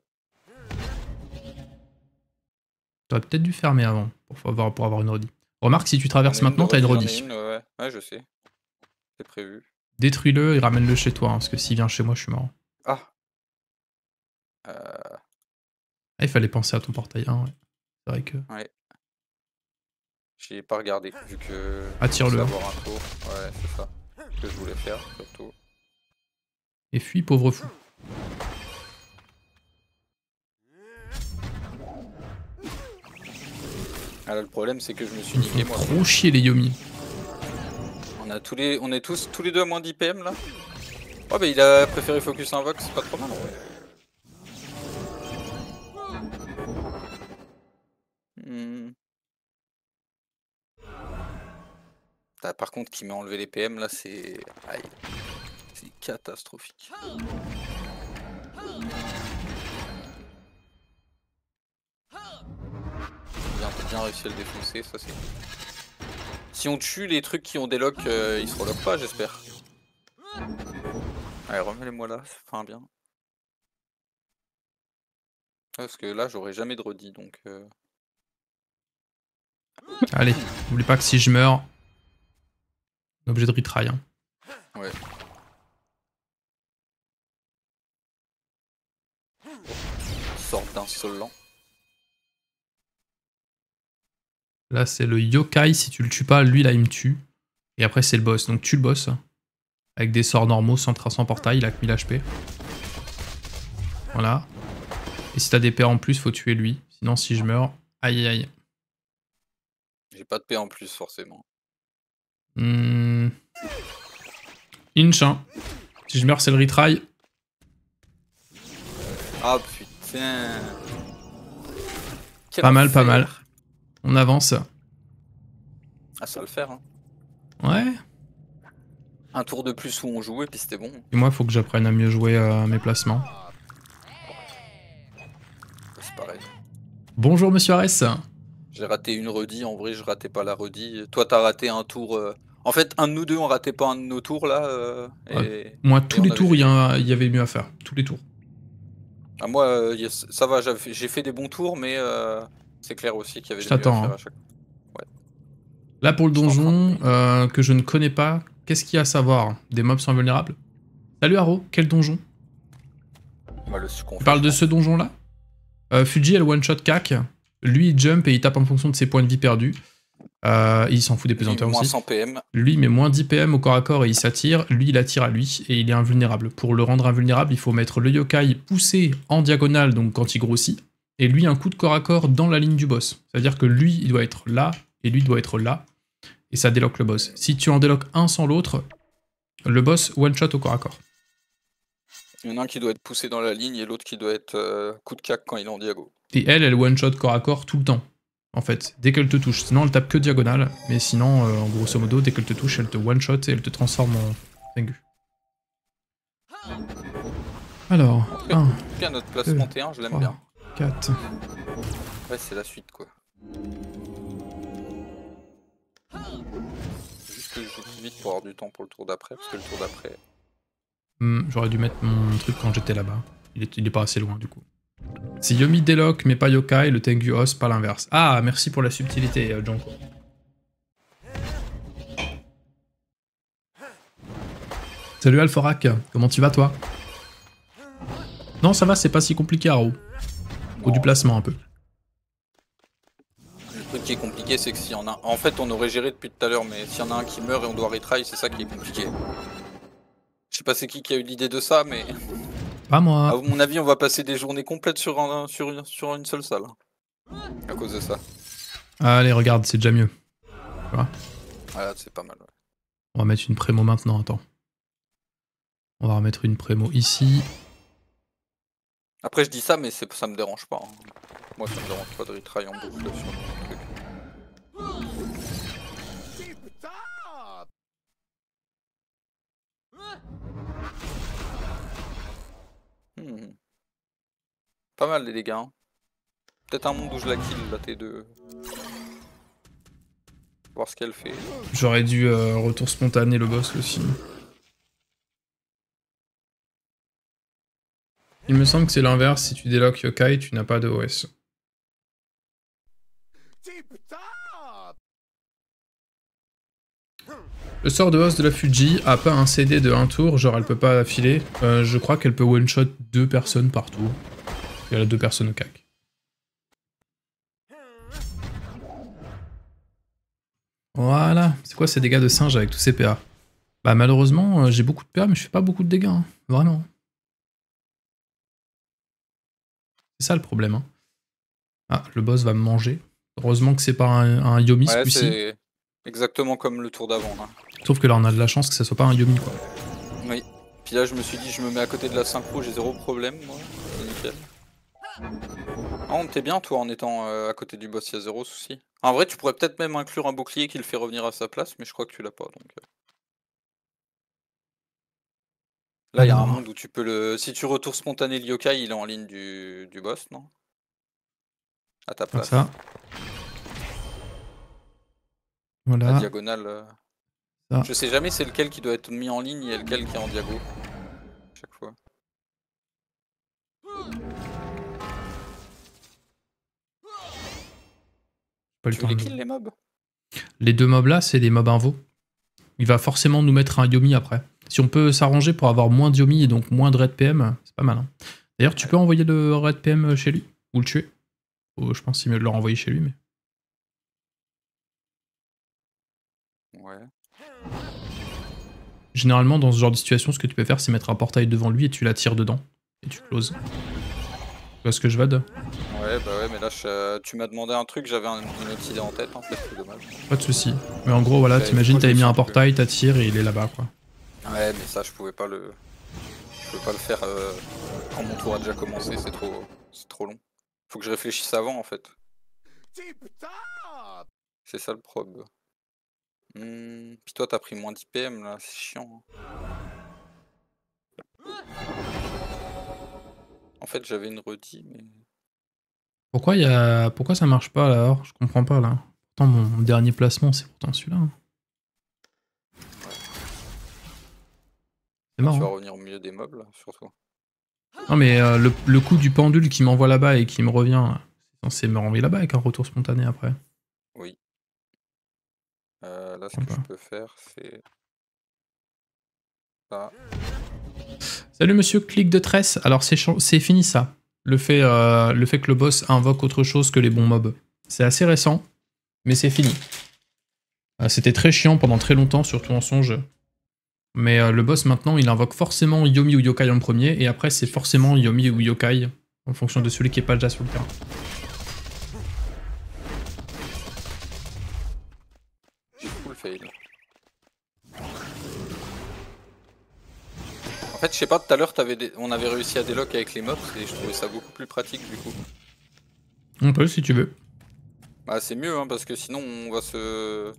peut-être dû fermer avant pour avoir, pour avoir une redie. Remarque, si tu traverses maintenant, t'as une je Détruis-le et ramène-le chez toi, hein, parce que s'il vient chez moi, je suis mort. Ah. Euh. ah il fallait penser à ton portail hein, c'est vrai que. Ouais. J'ai pas regardé, vu que. Attire-le. Hein. avoir Ouais, c'est ça. Ce que je voulais faire, surtout. Et fuis, pauvre fou. Alors ah, le problème, c'est que je me suis niqué moi. Trop chier les Yomi. On a tous les, on est tous tous les deux à moins d'IPM là. Oh bah il a préféré focus invox, c'est pas trop mal. Mmh. Bah, par contre, qui m'a enlevé les PM là, c'est. Aïe. C'est catastrophique. Bien, bien réussi à le défoncer, ça c'est. Si on tue les trucs qui ont des locks, euh, ils se relockent pas, j'espère. Allez, remets-les-moi là, enfin bien. Parce que là, j'aurais jamais de redis donc. Euh. Allez, n'oublie pas que si je meurs, l'objet obligé de retry. Hein. Ouais. d'insolent. Là, c'est le yokai. Si tu le tues pas, lui, là, il me tue. Et après, c'est le boss. Donc, tue le boss. Hein. Avec des sorts normaux, sans traçant portail. Il a que 1000 HP. Voilà. Et si t'as des paires en plus, faut tuer lui. Sinon, si je meurs, aïe aïe. J'ai pas de paix en plus, forcément. Mmh. Inch, hein. Si je meurs, c'est le retry. Ah putain. pas mal, pas mal. On avance. Ah, ça va le faire, hein. Ouais. Un tour de plus où on jouait, puis c'était bon. Et moi, faut que j'apprenne à mieux jouer à euh, mes placements. Bonjour, monsieur Arès. J'ai raté une redie. En vrai, je ratais pas la redie. Toi, t'as raté un tour. Euh, en fait, un de nous deux, on ratait pas un de nos tours là. Euh, moi, tous les tours, il y, avait mieux à faire. Tous les tours. Ah, moi, euh, ça va, j'ai fait des bons tours, mais c'est clair aussi qu'il y avait des mieux à faire hein. ouais. Là, pour le donjon que je ne connais pas, qu'est-ce qu'il y a à savoir Des mobs sont invulnérables Salut Haro, quel donjon bah, Tu parles de ce donjon là Fuji, elle one-shot CAC. Lui, il jump et il tape en fonction de ses points de vie perdus. Euh, il s'en fout des pesanteurs aussi. PM. Lui, met moins 10 PM au corps à corps et il s'attire. Lui, il attire à lui et il est invulnérable. Pour le rendre invulnérable, il faut mettre le yokai poussé en diagonale, donc quand il grossit, et lui un coup de corps à corps dans la ligne du boss. C'est-à-dire que lui, il doit être là et lui doit être là, et ça déloque le boss. Si tu en déloques un sans l'autre, le boss one shot au corps à corps. Il y en a un qui doit être poussé dans la ligne et l'autre qui doit être euh, coup de cac quand il est en diagonale. Et elle, elle one-shot corps à corps tout le temps, en fait, dès qu'elle te touche. Sinon, elle tape que diagonale, mais sinon, euh, en grosso modo, dès qu'elle te touche, elle te one-shot et elle te transforme en aigu Alors, 1, notre placement T1, je l'aime bien. 4. Ouais, c'est la suite, quoi. Juste que je vite pour avoir du temps pour le tour d'après, parce que le tour d'après... Hmm, j'aurais dû mettre mon truc quand j'étais là-bas. Il, il est pas assez loin, du coup. Si Yomi Delock mais pas Yokai, le Tengu Os, pas l'inverse. Ah, merci pour la subtilité, euh, Junko. Salut Alphorak, comment tu vas toi Non, ça va, c'est pas si compliqué à au Ou du placement un peu. Le truc qui est compliqué, c'est que s'il y en a. En fait, on aurait géré depuis tout à l'heure, mais s'il y en a un qui meurt et on doit retry, c'est ça qui est compliqué. Je sais pas c'est qui qui a eu l'idée de ça, mais. À mon avis, on va passer des journées complètes sur, un, sur, une, sur une seule salle. À cause de ça. Allez, regarde, c'est déjà mieux. Ah, c'est pas mal. On va mettre une prémo maintenant, attends. On va remettre une prémo ici. Après, je dis ça, mais ça me dérange pas. Hein. Moi, ça me dérange pas de retry en boucle pas mal les dégâts. Hein. Peut-être un monde où je la kill la T2. Voir ce qu'elle fait. J'aurais dû euh, retour spontané le boss aussi. Il me semble que c'est l'inverse, si tu déloques Yokai, tu n'as pas de OS. Le sort de os de la Fuji a pas un CD de un tour, genre elle peut pas filer. Euh, je crois qu'elle peut one-shot deux personnes par tour y a deux personnes au cac. Voilà, c'est quoi ces dégâts de singe avec tous ces PA Bah malheureusement, euh, j'ai beaucoup de PA mais je fais pas beaucoup de dégâts, hein. vraiment. C'est ça le problème. Hein. Ah, le boss va me manger. Heureusement que c'est pas un, un Yomi ouais, c'est exactement comme le tour d'avant. Hein. Sauf que là on a de la chance que ça soit pas un Yomi quoi. Oui, puis là je me suis dit je me mets à côté de la synchro, j'ai zéro problème moi, nickel. T'es ah, on t'est bien toi en étant euh, à côté du boss, il y a zéro souci. En vrai, tu pourrais peut-être même inclure un bouclier qui le fait revenir à sa place, mais je crois que tu l'as pas. Donc... Euh. Là, il y a un monde où tu peux le. Si tu retournes spontané le yokai, il est en ligne du, boss, non À ta place. Voilà. La diagonale. Euh. Je sais jamais c'est lequel qui doit être mis en ligne et lequel qui est en diago. Chaque fois. les les mobs Les deux mobs là, c'est des mobs invo. Il va forcément nous mettre un Yomi après. Si on peut s'arranger pour avoir moins de Yomi et donc moins de Red PM, c'est pas mal. Hein. D'ailleurs, tu peux envoyer le Red PM euh, chez lui ou le tuer. Oh, je pense c'est mieux de le renvoyer chez lui, mais. Ouais. Généralement, dans ce genre de situation, ce que tu peux faire, c'est mettre un portail devant lui et tu l'attires dedans. Et tu closes. Parce bah, que je vade Ouais, bah ouais, mais là, euh, tu m'as demandé un truc, j'avais une autre idée en tête, hein. c'est dommage. Pas de soucis. Mais en gros, voilà, t'imagines, t'avais mis un portail, t'attires et il est là-bas, quoi. Ouais, mais ça, je pouvais pas le... Je pouvais pas le faire euh, quand mon tour a déjà commencé, c'est trop... C'est trop long. Faut que je réfléchisse avant, en fait. C'est ça le problème. Hmm, Puis toi, t'as pris moins d'IPM, là, c'est chiant. Hein. En fait, j'avais une routine. mais. Pourquoi, y a... Pourquoi ça marche pas alors Je comprends pas là. Pourtant, mon dernier placement, c'est pourtant celui-là. Hein. C'est bah, marrant. Tu vas hein. revenir au milieu des meubles, surtout. Non, mais euh, le, coup du pendule qui m'envoie là-bas et qui me revient, c'est censé me renvoyer là-bas avec un retour spontané après. Oui. Euh, là, ce que je peux faire, c'est. Ça. Bah, Salut monsieur, clic de tresse. Alors c'est fini ça. Le fait, euh, le fait que le boss invoque autre chose que les bons mobs. C'est assez récent, mais c'est fini. Euh, c'était très chiant pendant très longtemps, surtout en songe. Mais euh, le boss maintenant, il invoque forcément Yomi ou Yokai en premier, et après c'est forcément Yomi ou Yokai, en fonction de celui qui est pas déjà sur le terrain. fait, je sais pas, tout à l'heure, on avait réussi à déloc avec les mobs et je trouvais ça beaucoup plus pratique du coup. On peut si tu veux. Bah, c'est mieux, hein, parce que sinon, on va se.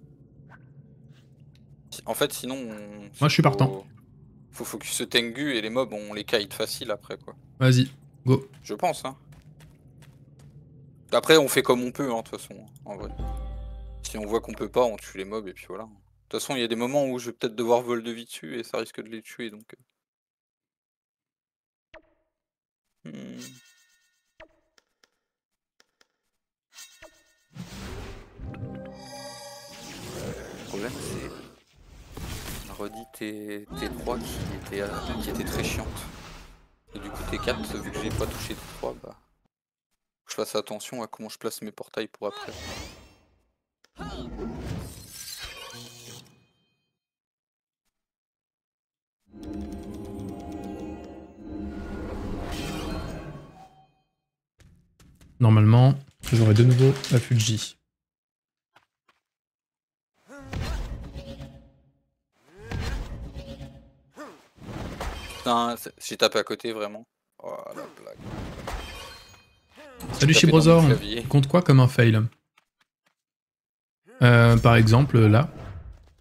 En fait, sinon. On... Moi, je suis partant. Faut focus ce Tengu et les mobs, on les kite facile après, quoi. Vas-y, go. Je pense, hein. Après, on fait comme on peut, hein, de toute façon, en vrai. Si on voit qu'on peut pas, on tue les mobs et puis voilà. De toute façon, il y a des moments où je vais peut-être devoir vol de vie dessus et ça risque de les tuer, donc... Euh. Hmm. Le problème c'est... a redit tes 3 qui étaient, euh, qui très chiante, Et du coup tes 4, vu que j'ai pas touché tes 3, bah... Faut que je fasse attention à comment je place mes portails pour après. Normalement, j'aurai de nouveau la FUJI. Putain, j'ai tapé à côté vraiment. Oh la blague. Salut compte quoi comme un fail euh, Par exemple, là,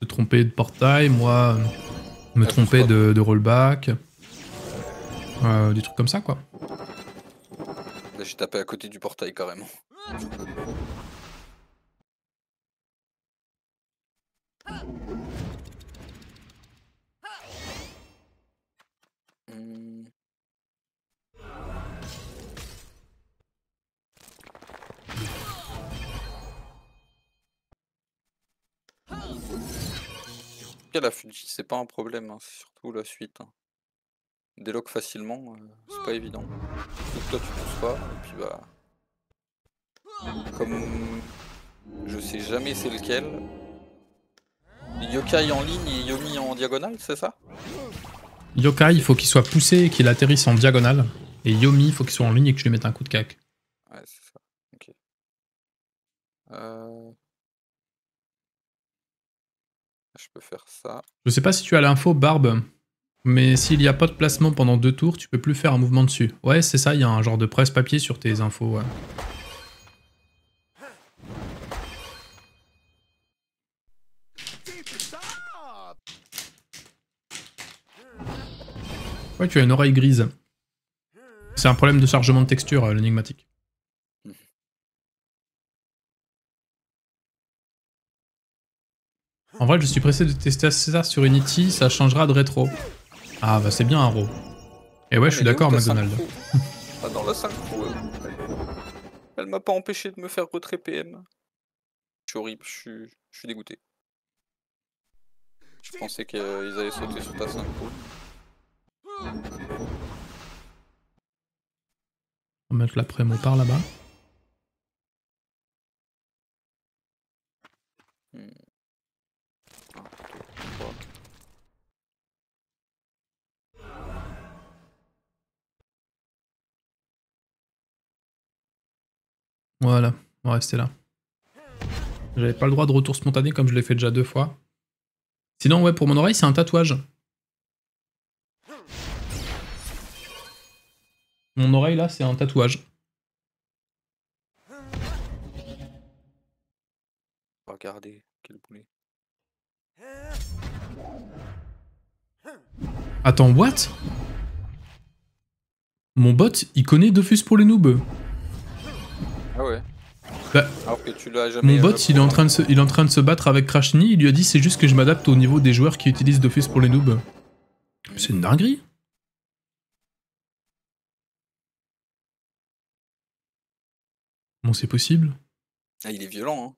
se tromper de portail, moi, euh, me ah, tromper de, de, rollback, euh, des trucs comme ça quoi j'ai tapé à côté du portail carrément. Mmh. La c'est pas un problème, hein. surtout la suite. Hein déloque facilement, euh, c'est pas évident. Donc toi tu pousses pas, et puis bah... Comme je sais jamais c'est lequel... Yokai en ligne et Yomi en diagonale, c'est ça Yokai, il faut qu'il soit poussé et qu'il atterrisse en diagonale. Et Yomi, il faut qu'il soit en ligne et que je lui mette un coup de cac. Ouais, c'est ça. Ok. Euh... Je peux faire ça. Je sais pas si tu as l'info, Barbe. Mais s'il n'y a pas de placement pendant deux tours, tu peux plus faire un mouvement dessus. Ouais, c'est ça, il y a un genre de presse-papier sur tes infos, ouais. tu as une oreille grise. C'est un problème de chargement de texture, euh, l'énigmatique. En vrai, je suis pressé de tester ça sur Unity, e ça changera de rétro. Ah bah c'est bien un row. Et eh ouais, je suis d'accord, McDonald. Ah dans la synchro. Elle m'a pas empêché de me faire retrait PM. Je suis horrible, je suis, dégoûté. Je pensais qu'ils allaient sauter sur ta synchro. On va mettre la prémo par là-bas. Hmm. Voilà, on va rester là. J'avais pas le droit de retour spontané comme je l'ai fait déjà deux fois. Sinon, ouais, pour mon oreille, c'est un tatouage. Mon oreille, là, c'est un tatouage. Regardez, quel boulet. Attends, what Mon bot, il connaît fus pour les noobs. Ah ouais. Bah, ah, mon bot, euh, il est, en train de se, il est en train de se battre avec Crashni Il lui a dit c'est juste que je m'adapte au niveau des joueurs qui utilisent Dofus pour les noobs. C'est une dinguerie. Bon, c'est possible. Ah, il est violent.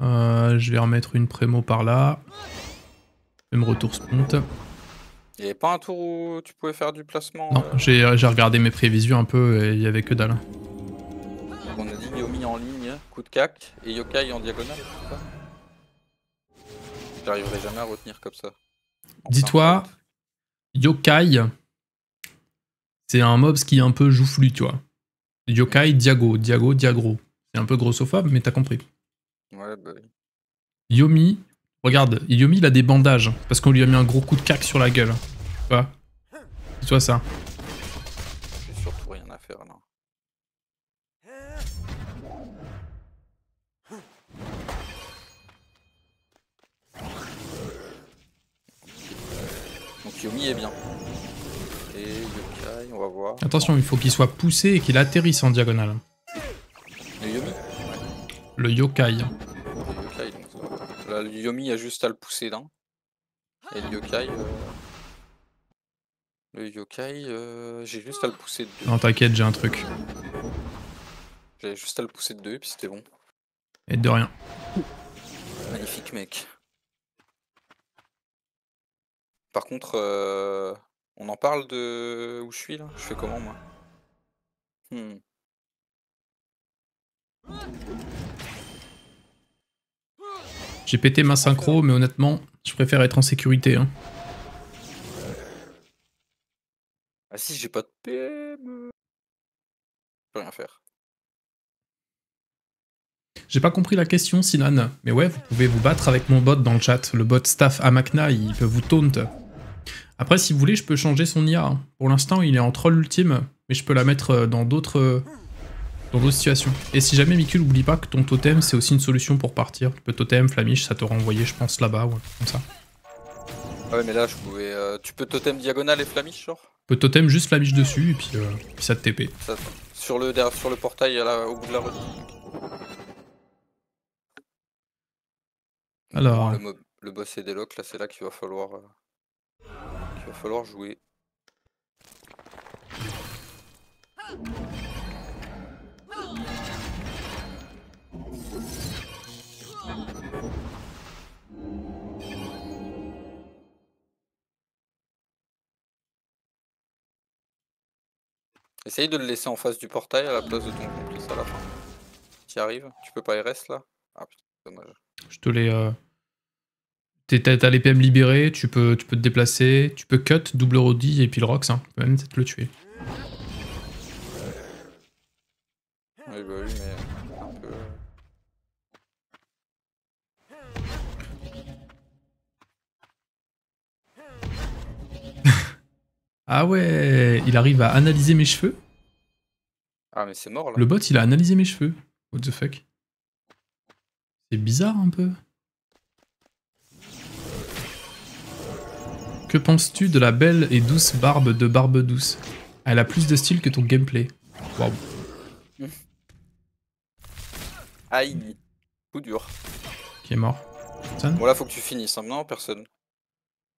Hein. Euh, je vais remettre une prémo par là. Même retour sponte. Il n'y avait pas un tour où tu pouvais faire du placement Non, euh, euh, j'ai regardé mes prévisions un peu et il n'y avait que dalle. On a dit Yomi en ligne, coup de cac, et Yokai en diagonale. J'arriverai jamais à retenir comme ça. Dis-toi, Yokai, c'est un mob qui est un peu joufflu, tu vois. Yokai, Diago, Diago, Diagro. C'est un peu grossophobe, mais t'as compris. Ouais, bah... Yomi, Regarde, Yomi il a des bandages parce qu'on lui a mis un gros coup de cac sur la gueule. Tu vois Tu ça J'ai surtout rien à faire là. Donc Yomi est bien. Et Yokai, on va voir. Attention, il faut qu'il soit poussé et qu'il atterrisse en diagonale. Le Yomi Le Yokai. Le Yomi a juste à le pousser d'un. Et le yokai. Euh, le yokai, euh, j'ai juste à le pousser de deux. Non, t'inquiète, j'ai un truc. J'avais juste à le pousser de deux et puis c'était bon. Et de rien. Magnifique, mec. Par contre, euh, on en parle de où je suis là Je fais comment moi hmm. J'ai pété ma synchro, mais honnêtement, je préfère être en sécurité. Hein. Ah si, j'ai pas de PM. Je peux rien faire. J'ai pas compris la question, Sinan. Mais ouais, vous pouvez vous battre avec mon bot dans le chat. Le bot staff Amakna, il peut vous taunt. Après, si vous voulez, je peux changer son IA. Hein. Pour l'instant, il est en troll ultime, mais je peux la mettre euh, dans d'autres euh, d'autres situations. Et si jamais Mikul, oublie pas que ton totem c'est aussi une solution pour partir. Le totem, flamiche ça te renvoyer je pense là-bas ou comme ça. Ah ouais mais là je pouvais... Euh, tu peux totem diagonale et flamiche genre Peut totem juste Flamiche dessus et puis, euh, ça te TP. sur, le, derrière, sur le portail au bout de la route. Alors... Le, boss et boss est là c'est là qu'il va falloir... Euh, qu'il va falloir jouer. Essaye de le laisser en face du portail à la place de ton ça à la arrives Tu peux pas rester là Ah putain, dommage. Je te l'ai. Euh, t'as les PM libérés, tu peux, tu peux te déplacer, tu peux cut, double rodi et puis le rocks. hein. même peut-être le tuer. Euh, euh. ah ouais, il arrive à analyser mes cheveux Ah mais c'est mort là. Le bot, il a analysé mes cheveux. What the fuck C'est bizarre un peu. Que penses-tu de la belle et douce barbe de Barbe Douce Elle a plus de style que ton gameplay. Aïe. Coup dur. Qui est mort Personne Bon là faut que tu finisses maintenant, hein. personne.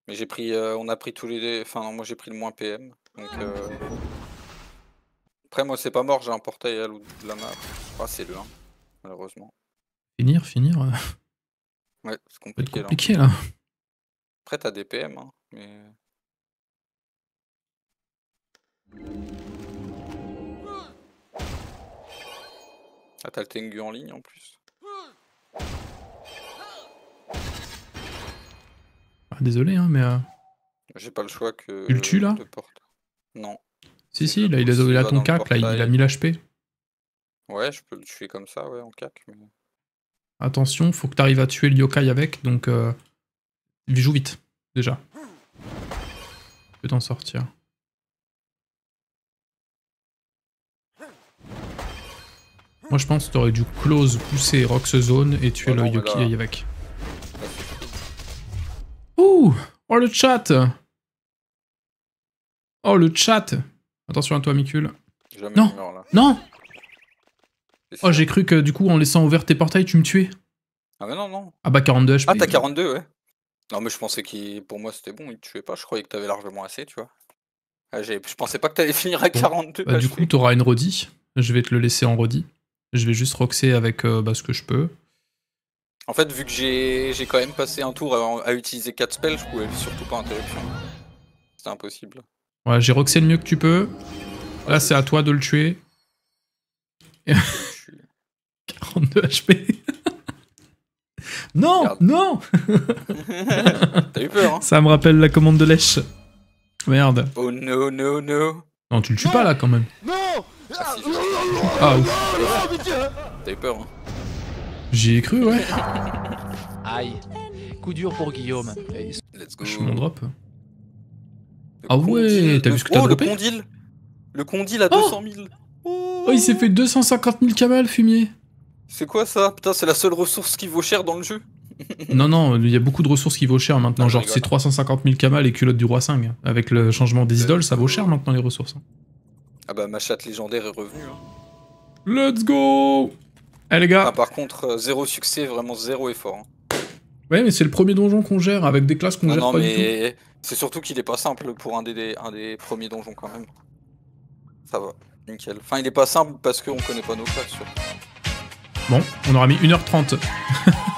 Mais j'ai pris, euh, on a pris tous les, enfin non, moi j'ai pris le moins PM. Donc euh, après moi c'est pas mort, j'ai un portail à l'autre de la map. Ah c'est le 1, malheureusement. Finir, finir. Euh. Ouais, c'est compliqué, compliqué là. là. Après t'as des PM, hein, mais. Ah, t'as le Tengu en ligne en plus. Ah, désolé, hein, mais. Euh, J'ai pas le choix que. Tu le tues là Non. Si, si, là, il a, ton cac, là, il a mis l'HP. Ouais, je peux le tuer comme ça, ouais, en cac. Mais... Attention, faut que t'arrives à tuer le yokai avec, donc. Euh... Il joue vite, déjà. je peux t'en sortir. je pense que t'aurais dû close, pousser Rox Zone et tuer oh le Yuki Yoki avec. Ouh Oh le chat Oh le chat Attention à toi Mikul. Non Non Oh j'ai cru que du coup en laissant ouvert tes portails tu me tuais. Ah bah non non. Ah bah 42 HP. Ah t'as 42 ouais. Non mais je pensais qu'il pour moi c'était bon, il te tuait pas, je croyais que t'avais largement assez tu vois. Ah, je pensais pas que t'allais finir à 42. Bah, du coup t'auras une rodie, je vais te le laisser en rodie. Je vais juste roxer avec euh, bah, ce que je peux. En fait, vu que j'ai quand même passé un tour à, utiliser 4 spells, je pouvais surtout pas interruption. C'est impossible. Ouais, j'ai roxé le mieux que tu peux. Là, c'est à toi de le tuer. 42 HP. non, non T'as eu peur, hein Ça me rappelle la commande de lèche. Merde. Oh non, non, non. Non, hein, tu le tues pas là quand même. Non ah, ah, ouf. T'as eu peur, hein J'y ai cru, ouais. Aïe. Coup dur pour Guillaume. Let's go. Je mon drop. ah ouais, t'as vu ce que t'as oh, le condyle Le condyle à 200 000 Oh, oh il s'est fait 250 000 camels, fumier C'est quoi ça Putain, c'est la seule ressource qui vaut cher dans le jeu non, non, il y a beaucoup de ressources qui vaut cher maintenant. genre, c'est 350 000 Kamal les culottes du roi 5. Avec le changement des euh, idoles, ça vaut euh, cher maintenant les ressources. Hein. Ah bah, ma chatte légendaire est revenue. Hein. Let's go Eh les gars ah, Par contre, euh, zéro succès, vraiment zéro effort. Hein. Ouais, mais c'est le premier donjon qu'on gère, avec des classes qu'on ah gère pas du tout. C'est surtout qu'il est pas simple pour un des, un des premiers donjons quand même. Ça va, nickel. Enfin, il est pas simple parce qu'on connaît pas nos classes. Bon, on aura mis 1h30.